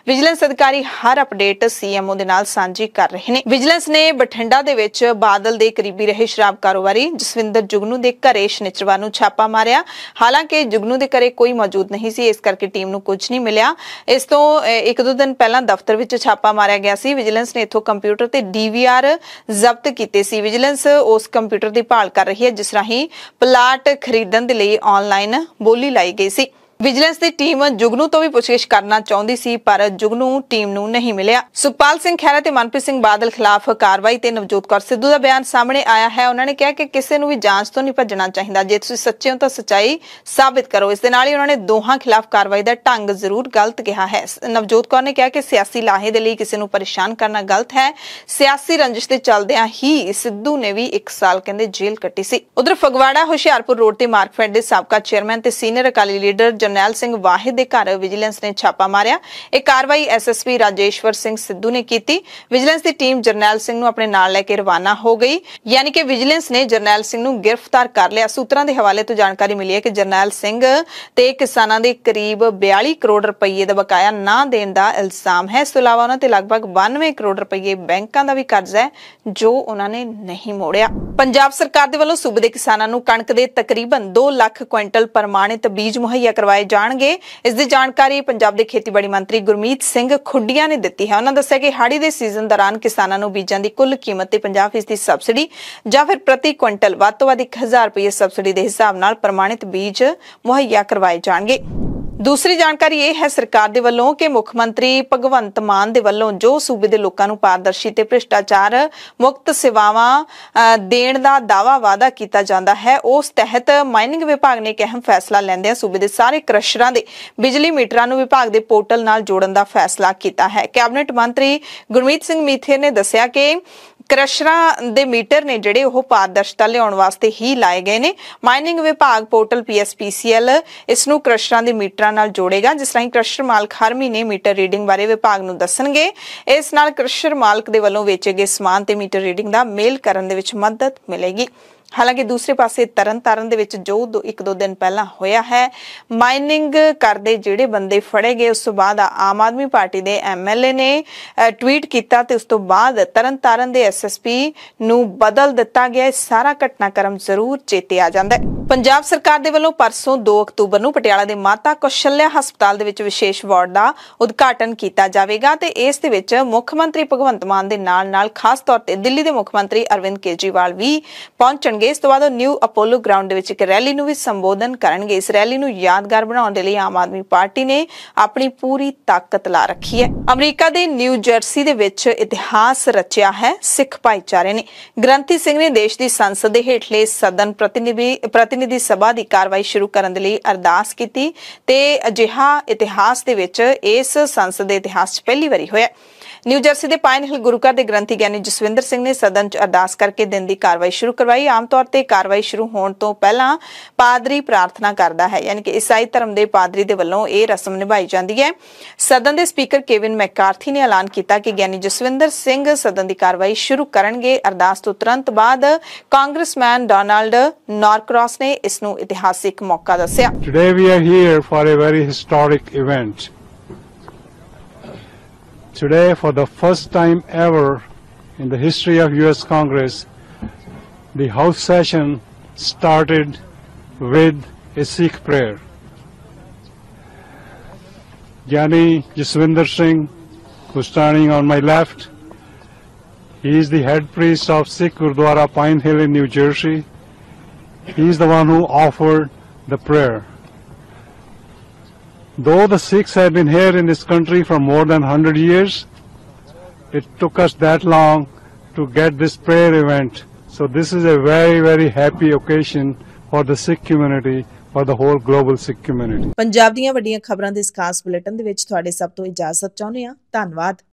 ਵਿਜੀਲੈਂਸ ਅਧਿਕਾਰੀ ਹਰ ਅਪਡੇਟ ਸੀਐਮਓ ਦੇ ਨਾਲ ਸਾਂਝੀ ਕਰ ਰਹੇ ਨੇ ਵਿਜੀਲੈਂਸ ਨੇ ਬਠਿੰਡਾ ਦੇ ਵਿੱਚ ਬਾਦਲ ਦੇ ਕਰੀਬੀ ਰਹੇ ਸ਼ਰਾਬ ਕਾਰੋਬਾਰੀ ਜਸਵਿੰਦਰ ਜੁਗਨੂ ਦੇ ਘਰੇ ਸ਼ਨਿਚਰਵਾਰ ਨੂੰ ਛਾਪਾ ਮਾਰਿਆ ਹਾਲਾਂਕਿ ਜੁਗਨੂ ਦੇ ਘਰੇ ਕੋਈ ਮੌਜੂਦ ਨਹੀਂ ਸੀ ਇਸ ਕਰਕੇ ਟੀਮ ਨੂੰ ਕੁਝ ਨਹੀਂ ਮਿਲਿਆ ਇਸ ਤੋਂ ਇੱਕ ਦੋ ਦਿਨ ਪਹਿਲਾਂ ਦਫ਼ਤਰ ਵਿੱਚ ਛਾਪਾ ਮਾਰਿਆ ਗਿਆ ਸੀ ਵਿਜੀਲੈਂਸ ਨੇ ਇਥੋਂ ਕੰਪਿਊਟਰ ਤੇ ਡੀਵੀਆਰ ਜ਼ਬਤ ਕੀਤੇ ਸੀ ਵਿਜੀਲੈਂਸ ਉਸ ਕੰਪਿਊਟਰ ਦੀ ਭਾਲ ਕਰ ਰਹੀ ਹੈ ਜਿਸ ਰਾਹੀਂ ਪਲਾਟ ਖਰੀਦਣ ਦੇ ਲਈ ਆਨਲਾਈਨ ਬੋਲੀ ਲਾਈ ਗਈ ਸੀ ਵਿਜੀਲੈਂਸ ਦੀ ਟੀਮ ਜੁਗਨੂ ਤੋਂ ਵੀ ਪੁੱਛਗਿਛ ਕਰਨਾ ਚਾਹੁੰਦੀ ਸੀ ਪਰ ਜੁਗਨੂ ਟੀਮ ਨੂੰ ਨਹੀਂ ਮਿਲਿਆ ਸੁਪਾਲ ਸਿੰਘ ਖਹਿਰਾ ਤੇ ਮਨਪ੍ਰੀਤ ਸਿੰਘ ਬਾਦਲ ਖਿਲਾਫ ਕਾਰਵਾਈ ਤੇ ਨਵਜੋਤ ਕੌਰ ਸਿੱਧੂ ਦਾ ਬਿਆਨ ਸਾਹਮਣੇ ਆਇਆ ਹੈ ਉਹਨਾਂ ਨੇ ਕਿਹਾ ਕਿ ਕਿਸੇ ਨੂੰ ਵੀ ਜਾਂਚ ਤੋਂ ਨਹੀਂ ਭੱਜਣਾ ਚਾਹੀਦਾ ਜੇ ਤੁਸੀਂ ਸੱਚੇ ਹੋ ਤਾਂ ਸਚਾਈ ਸਾਬਿਤ ਕਰੋ ਇਸ ਦੇ ਨਾਲ ਹੀ ਉਹਨਾਂ ਨੇ ਦੋਹਾਂ ਖਿਲਾਫ ਕਾਰਵਾਈ ਦਾ ਢੰਗ ਜ਼ਰੂਰ ਗਲਤ ਕਿਹਾ ਹੈ ਨਵਜੋਤ ਕੌਰ ਨੇ ਕਿਹਾ ਕਿ ਸਿਆਸੀ ਲਾਹੇ ਦੇ ਲਈ ਕਿਸੇ ਨੂੰ ਪਰੇਸ਼ਾਨ ਕਰਨਾ ਗਲਤ ਹੈ ਸਿਆਸੀ ਰੰਜਿਸ਼ ਦੇ ਚੱਲਦਿਆਂ ਹੀ ਸਿੱਧੂ ਨੇ ਵੀ 1 ਸਾਲ ਕਹਿੰਦੇ ਜੇਲ੍ਹ ਕੱਟੀ ਸੀ ਉਧਰ ਫਗਵਾੜਾ ਹੁਸ਼ਿਆਰਪੁਰ ਰੋਡ ਤੇ ਮਾਰਕਫੈਡ ਦੇ ਸਾਬਕਾ ਚੇਅਰਮੈਨ ਤੇ ਸੀਨੀਅਰ ਅਕਾਲੀ ਲੀਡਰ ਜਰਨੈਲ ਸਿੰਘ ਵਾਹਿਦ ਦੇ ਘਰ ਵਿਜੀਲੈਂਸ ਨੇ ਛਾਪਾ ਮਾਰਿਆ ਇਹ ਕਾਰਵਾਈ ਐਸਐਸਪੀ ਰਾਜੇਸ਼ਵਰ ਸਿੰਘ ਸਿੱਧੂ ਨੇ ਕੀਤੀ ਵਿਜੀਲੈਂਸ ਦੀ ਟੀਮ ਜਰਨੈਲ ਸਿੰਘ ਨੂੰ ਆਪਣੇ ਨਾਲ ਲੈ ਕੇ ਰਵਾਨਾ ਹੋ ਗਈ ਯਾਨੀ ਕਿ ਵਿਜੀਲੈਂਸ ਨੇ ਜਰਨੈਲ ਸਿੰਘ ਨੂੰ ਗ੍ਰਿਫਤਾਰ ਕਰ ਲਿਆ ਸੂਤਰਾਂ ਦੇ ਹਵਾਲੇ ਤੋਂ ਜਾਣਕਾਰੀ ਮਿਲੀ ਹੈ ਕਿ ਜਰਨੈਲ ਸਿੰਘ ਤੇ ਕਿਸਾਨਾਂ ਦੇ ਕਰੀਬ 42 ਕਰੋੜ ਰੁਪਏ ਦਾ ਬਕਾਇਆ ਨਾ ਦੇਣ ਦਾ ਇਲਜ਼ਾਮ ਹੈ ਇਸ ਤੋਂ ਇਲਾਵਾ ਉਹਨਾਂ ਤੇ ਲਗਭਗ 92 ਕਰੋੜ ਰੁਪਏ ਬੈਂਕਾਂ ਦਾ ਵੀ ਕਰਜ਼ਾ ਹੈ ਜੋ ਉਹਨਾਂ ਨੇ ਨਹੀਂ ਮੋੜਿਆ ਪੰਜਾਬ ਸਰਕਾਰ ਦੇ ਵੱਲੋਂ ਸੂਬੇ ਦੇ ਕਿਸਾਨਾਂ ਨੂੰ ਕਣਕ ਦੇ ਤਕਰੀਬਨ 2 ਲੱਖ ਕੁਇੰਟਲ ਪ੍ਰਮਾਣਿਤ ਬੀਜ ਮੁਹੱਈਆ ਕਰਵਾਇਆ ਲਗਾਏ ਜਾਣਗੇ ਇਸ ਦੀ ਜਾਣਕਾਰੀ ਪੰਜਾਬ ਦੇ ਖੇਤੀਬਾੜੀ ਮੰਤਰੀ ਗੁਰਮੀਤ ਸਿੰਘ ਖੁੱਡੀਆਂ ਨੇ ਦਿੱਤੀ ਹੈ ਉਹਨਾਂ ਦੱਸਿਆ ਕਿ ਹਾੜੀ ਦੇ ਸੀਜ਼ਨ ਦੌਰਾਨ ਕਿਸਾਨਾਂ ਨੂੰ ਬੀਜਾਂ ਦੀ ਕੁੱਲ ਕੀਮਤ ਤੇ 50% ਦੀ ਸਬਸਿਡੀ ਜਾਂ ਫਿਰ ਪ੍ਰਤੀ ਕੁਇੰਟਲ ਵੱਧ ਤੋਂ ਵੱਧ 1000 ਰੁਪਏ ਸਬਸਿਡੀ ਦੇ ਹਿਸਾਬ ਨਾਲ ਪ੍ਰਮਾਣਿਤ ਬੀਜ ਮੁਹੱਈਆ ਕਰਵਾਏ ਜਾਣਗੇ ਦੂਸਰੀ ਜਾਣਕਾਰੀ ਇਹ ਹੈ ਸਰਕਾਰ ਦੇ ਵੱਲੋਂ ਕਿ ਮੁੱਖ ਮੰਤਰੀ ਭਗਵੰਤ ਮਾਨ ਦੇ ਵੱਲੋਂ ਜੋ ਸੂਬੇ ਦੇ ਲੋਕਾਂ ਨੂੰ ਪਾਰਦਰਸ਼ੀ ਤੇ ਭ੍ਰਿਸ਼ਟਾਚਾਰ ਮੁਕਤ ਸੇਵਾਵਾਂ ਦੇਣ ਦਾ ਦਾਵਾ ਵਾਦਾ ਕੀਤਾ ਜਾਂਦਾ ਹੈ ਉਸ ਤਹਿਤ ਮਾਈਨਿੰਗ ਵਿਭਾਗ ਨੇ ਇੱਕ ਅਹਿਮ ਫੈਸਲਾ ਆ ਸੂਬੇ ਦੇ ਸਾਰੇ ਕ੍ਰਸ਼ਰਾਂ ਦੇ ਬਿਜਲੀ ਮੀਟਰਾਂ ਨੂੰ ਵਿਭਾਗ ਦੇ ਪੋਰਟਲ ਨਾਲ ਜੋੜਨ ਦਾ ਫੈਸਲਾ ਕੀਤਾ ਹੈ ਕੈਬਨਿਟ ਮੰਤਰੀ ਗੁਰਮੀਤ ਸਿੰਘ ਮੀਥੇ ਨੇ ਦੱਸਿਆ ਕਿ ਕ੍ਰਸ਼ਰਾਂ ਦੇ ਮੀਟਰ ਨੇ ਜਿਹੜੇ ਉਹ ਪਾਰਦਰਸ਼ਤਾ ਲਿਆਉਣ ਵਾਸਤੇ ਹੀ ਲਾਏ ਗਏ ਨੇ ਮਾਈਨਿੰਗ ਵਿਭਾਗ ਪੋਰਟਲ ਪੀਐਸਪੀਸੀਐਲ ਇਸ ਨੂੰ ਕ੍ਰਸ਼ਰਾਂ ਦੇ ਮੀਟਰਾਂ ਨਾਲ ਜੋੜੇਗਾ ਜਿਸ ਹੀ ਕ੍ਰਸ਼ਰ ਮਾਲਕ ਹਰ ਮਹੀਨੇ ਮੀਟਰ ਰੀਡਿੰਗ ਬਾਰੇ ਵਿਭਾਗ ਨੂੰ ਦੱਸਣਗੇ ਇਸ ਨਾਲ ਕ੍ਰਸ਼ਰ ਮਾਲਕ ਦੇ ਵੱਲੋਂ ਵੇਚੇ ਗਏ ਸਮਾਨ ਤੇ ਮੀਟਰ ਰੀਡਿੰਗ ਦਾ ਮੇਲ ਕਰਨ ਦੇ ਵਿੱਚ ਮਦਦ ਮਿਲੇਗੀ ਹਾਲਾਂਕਿ ਦੂਸਰੇ ਪਾਸੇ ਤਰਨਤਾਰਨ ਦੇ ਵਿੱਚ ਜੋ ਇੱਕ ਦੋ ਦਿਨ ਪਹਿਲਾਂ ਹੋਇਆ ਹੈ ਮਾਈਨਿੰਗ ਕਰਦੇ ਜਿਹੜੇ ਬੰਦੇ ਫੜੇ ਗਏ ਉਸ ਤੋਂ ਬਾਅਦ ਆਮ ਆਦਮੀ ਪਾਰਟੀ ਦੇ ਐਮਐਲਏ ਨੇ ਟਵੀਟ ਕੀਤਾ ਤੇ ਉਸ ਤੋਂ ਬਾਅਦ ਤਰਨਤਾਰਨ ਦੇ ਐਸਐਸਪੀ ਨੂੰ ਬਦਲ ਦਿੱਤਾ ਗਿਆ ਸਾਰਾ ਘਟਨਾਕ੍ਰਮ ਜ਼ਰੂਰ ਚੇਤੇ ਆ ਜਾਂਦਾ ਹੈ ਪੰਜਾਬ ਸਰਕਾਰ ਦੇ ਵੱਲੋਂ ਪਰਸੋਂ 2 ਅਕਤੂਬਰ ਨੂੰ ਪਟਿਆਲਾ ਦੇ ਮਾਤਾ ਕੁਸ਼ਲਿਆ ਹਸਪਤਾਲ ਦੇ ਵਿੱਚ ਵਿਸ਼ੇਸ਼ ਵਾਰਡ ਦਾ ਉਦਘਾਟਨ ਕੀਤਾ ਜਾਵੇਗਾ ਤੇ ਇਸ ਦੇ ਵਿੱਚ ਮੁੱਖ ਮੰਤਰੀ ਭਗਵੰਤ ਮਾਨ ਦੇ ਨਾਲ ਨਾਲ ਖਾਸ ਤੌਰ ਤੇ ਦਿੱਲੀ ਦੇ ਮੁੱਖ ਮੰਤਰੀ ਅਰਵਿੰਦ ਕੇਜਰੀਵਾਲ ਵੀ ਪਹੁੰਚਣ ਕਰਨਗੇ ਇਸ ਤੋਂ ਬਾਅਦ ਉਹ ਨਿਊ ਅਪੋਲੋ ਗਰਾਊਂਡ ਦੇ ਵਿੱਚ ਇੱਕ ਰੈਲੀ ਨੂੰ ਵੀ ਸੰਬੋਧਨ ਕਰਨਗੇ ਇਸ ਰੈਲੀ ਨੂੰ ਯਾਦਗਾਰ ਬਣਾਉਣ ਦੇ ਲਈ ਆਮ ਆਦਮੀ ਪਾਰਟੀ ਨੇ ਆਪਣੀ ਪੂਰੀ ਤਾਕਤ ਲਾ ਰੱਖੀ ਹੈ ਅਮਰੀਕਾ ਦੇ ਨਿਊ ਜਰਸੀ ਦੇ ਵਿੱਚ ਇਤਿਹਾਸ ਰਚਿਆ ਹੈ ਸਿੱਖ ਭਾਈਚਾਰੇ ਨੇ ਗ੍ਰੰਥੀ ਸਿੰਘ ਨੇ ਦੇਸ਼ ਦੀ ਸੰਸਦ ਦੇ ਹੇਠਲੇ ਸਦਨ ਪ੍ਰਤੀਨਿਧੀ ਪ੍ਰਤੀਨਿਧੀ ਸਭਾ ਦੀ ਕਾਰਵਾਈ ਸ਼ੁਰੂ ਕਰਨ ਦੇ ਲਈ ਅਰਦਾਸ ਕੀਤੀ ਤੇ ਅਜਿਹਾ ਇਤਿਹਾਸ ਦੇ ਵਿੱਚ ਇਸ ਸੰਸਦ ਦੇ ਇਤਿਹਾਸ 'ਚ ਪਹਿਲੀ ਵਾਰੀ ਹੋਇਆ ਨਿਊ ਜਰਸੀ ਦੇ ਪਾਇਨ ਹਿਲ ਗੁਰੂਕਰ ਦੇ ਗ੍ਰੰਥੀ ਗਿਆਨੀ ਜਸਵਿੰਦਰ ਸਿੰਘ ਨੇ ਸਦਨ 'ਚ ਅਰਦਾਸ ਕਰਕੇ ਦਿਨ ਦੀ ਕਾਰਵਾਈ ਸ਼ੁਰੂ ਕਰਵਾਈ ਆਮ ਤੌਰ ਤੇ ਕਾਰਵਾਈ ਸ਼ੁਰੂ ਹੋਣ ਤੋਂ ਪਹਿਲਾਂ ਪਾਦਰੀ ਪ੍ਰਾਰਥਨਾ ਕਰਦਾ ਹੈ ਯਾਨੀ ਕਿ ਈਸਾਈ ਧਰਮ ਦੇ ਪਾਦਰੀ ਦੇ ਵੱਲੋਂ ਇਹ ਰਸਮ ਨਿਭਾਈ ਜਾਂਦੀ ਹੈ ਸਦਨ ਦੇ ਸਪੀਕਰ ਕੇਵਿਨ ਮੈਕਾਰਥੀ ਨੇ ਐਲਾਨ ਕੀਤਾ ਕਿ ਗਿਆਨੀ ਜਸਵਿੰਦਰ ਸਿੰਘ ਸਦਨ ਦੀ ਕਾਰਵਾਈ ਸ਼ੁਰੂ ਕਰਨਗੇ ਅਰਦਾਸ ਤੋਂ ਤੁਰੰਤ ਬਾਅਦ ਕਾਂਗਰਸਮੈਨ ਡੋਨਾਲਡ ਨਾਰਕਰਾਸ ਨੇ ਇਸ ਨੂੰ ਇਤਿਹਾਸਿਕ ਮੌਕਾ ਦੱਸਿਆ today we are here for a very historic event Today, for the first time ever in the history of U.S. Congress, the House session started with a Sikh prayer. Jani Jaswinder Singh, who's standing on my left, he is the head priest of Sikh Gurdwara Pine Hill in New Jersey. He is the one who offered the prayer. Though the Sikhs have been here in this country for more than 100 years, it took us that long to get this prayer event. So this is a very, very happy occasion for the Sikh community, for the whole global Sikh community. Punjab ਦੀਆਂ ਵੱਡੀਆਂ ਖਬਰਾਂ ਦੇ ਇਸ ਖਾਸ bulletin ਦੇ ਵਿੱਚ ਤੁਹਾਡੇ ਸਭ ਤੋਂ ਇਜਾਜ਼ਤ ਚਾਹੁੰਦੇ ਆ ਧੰਨਵਾਦ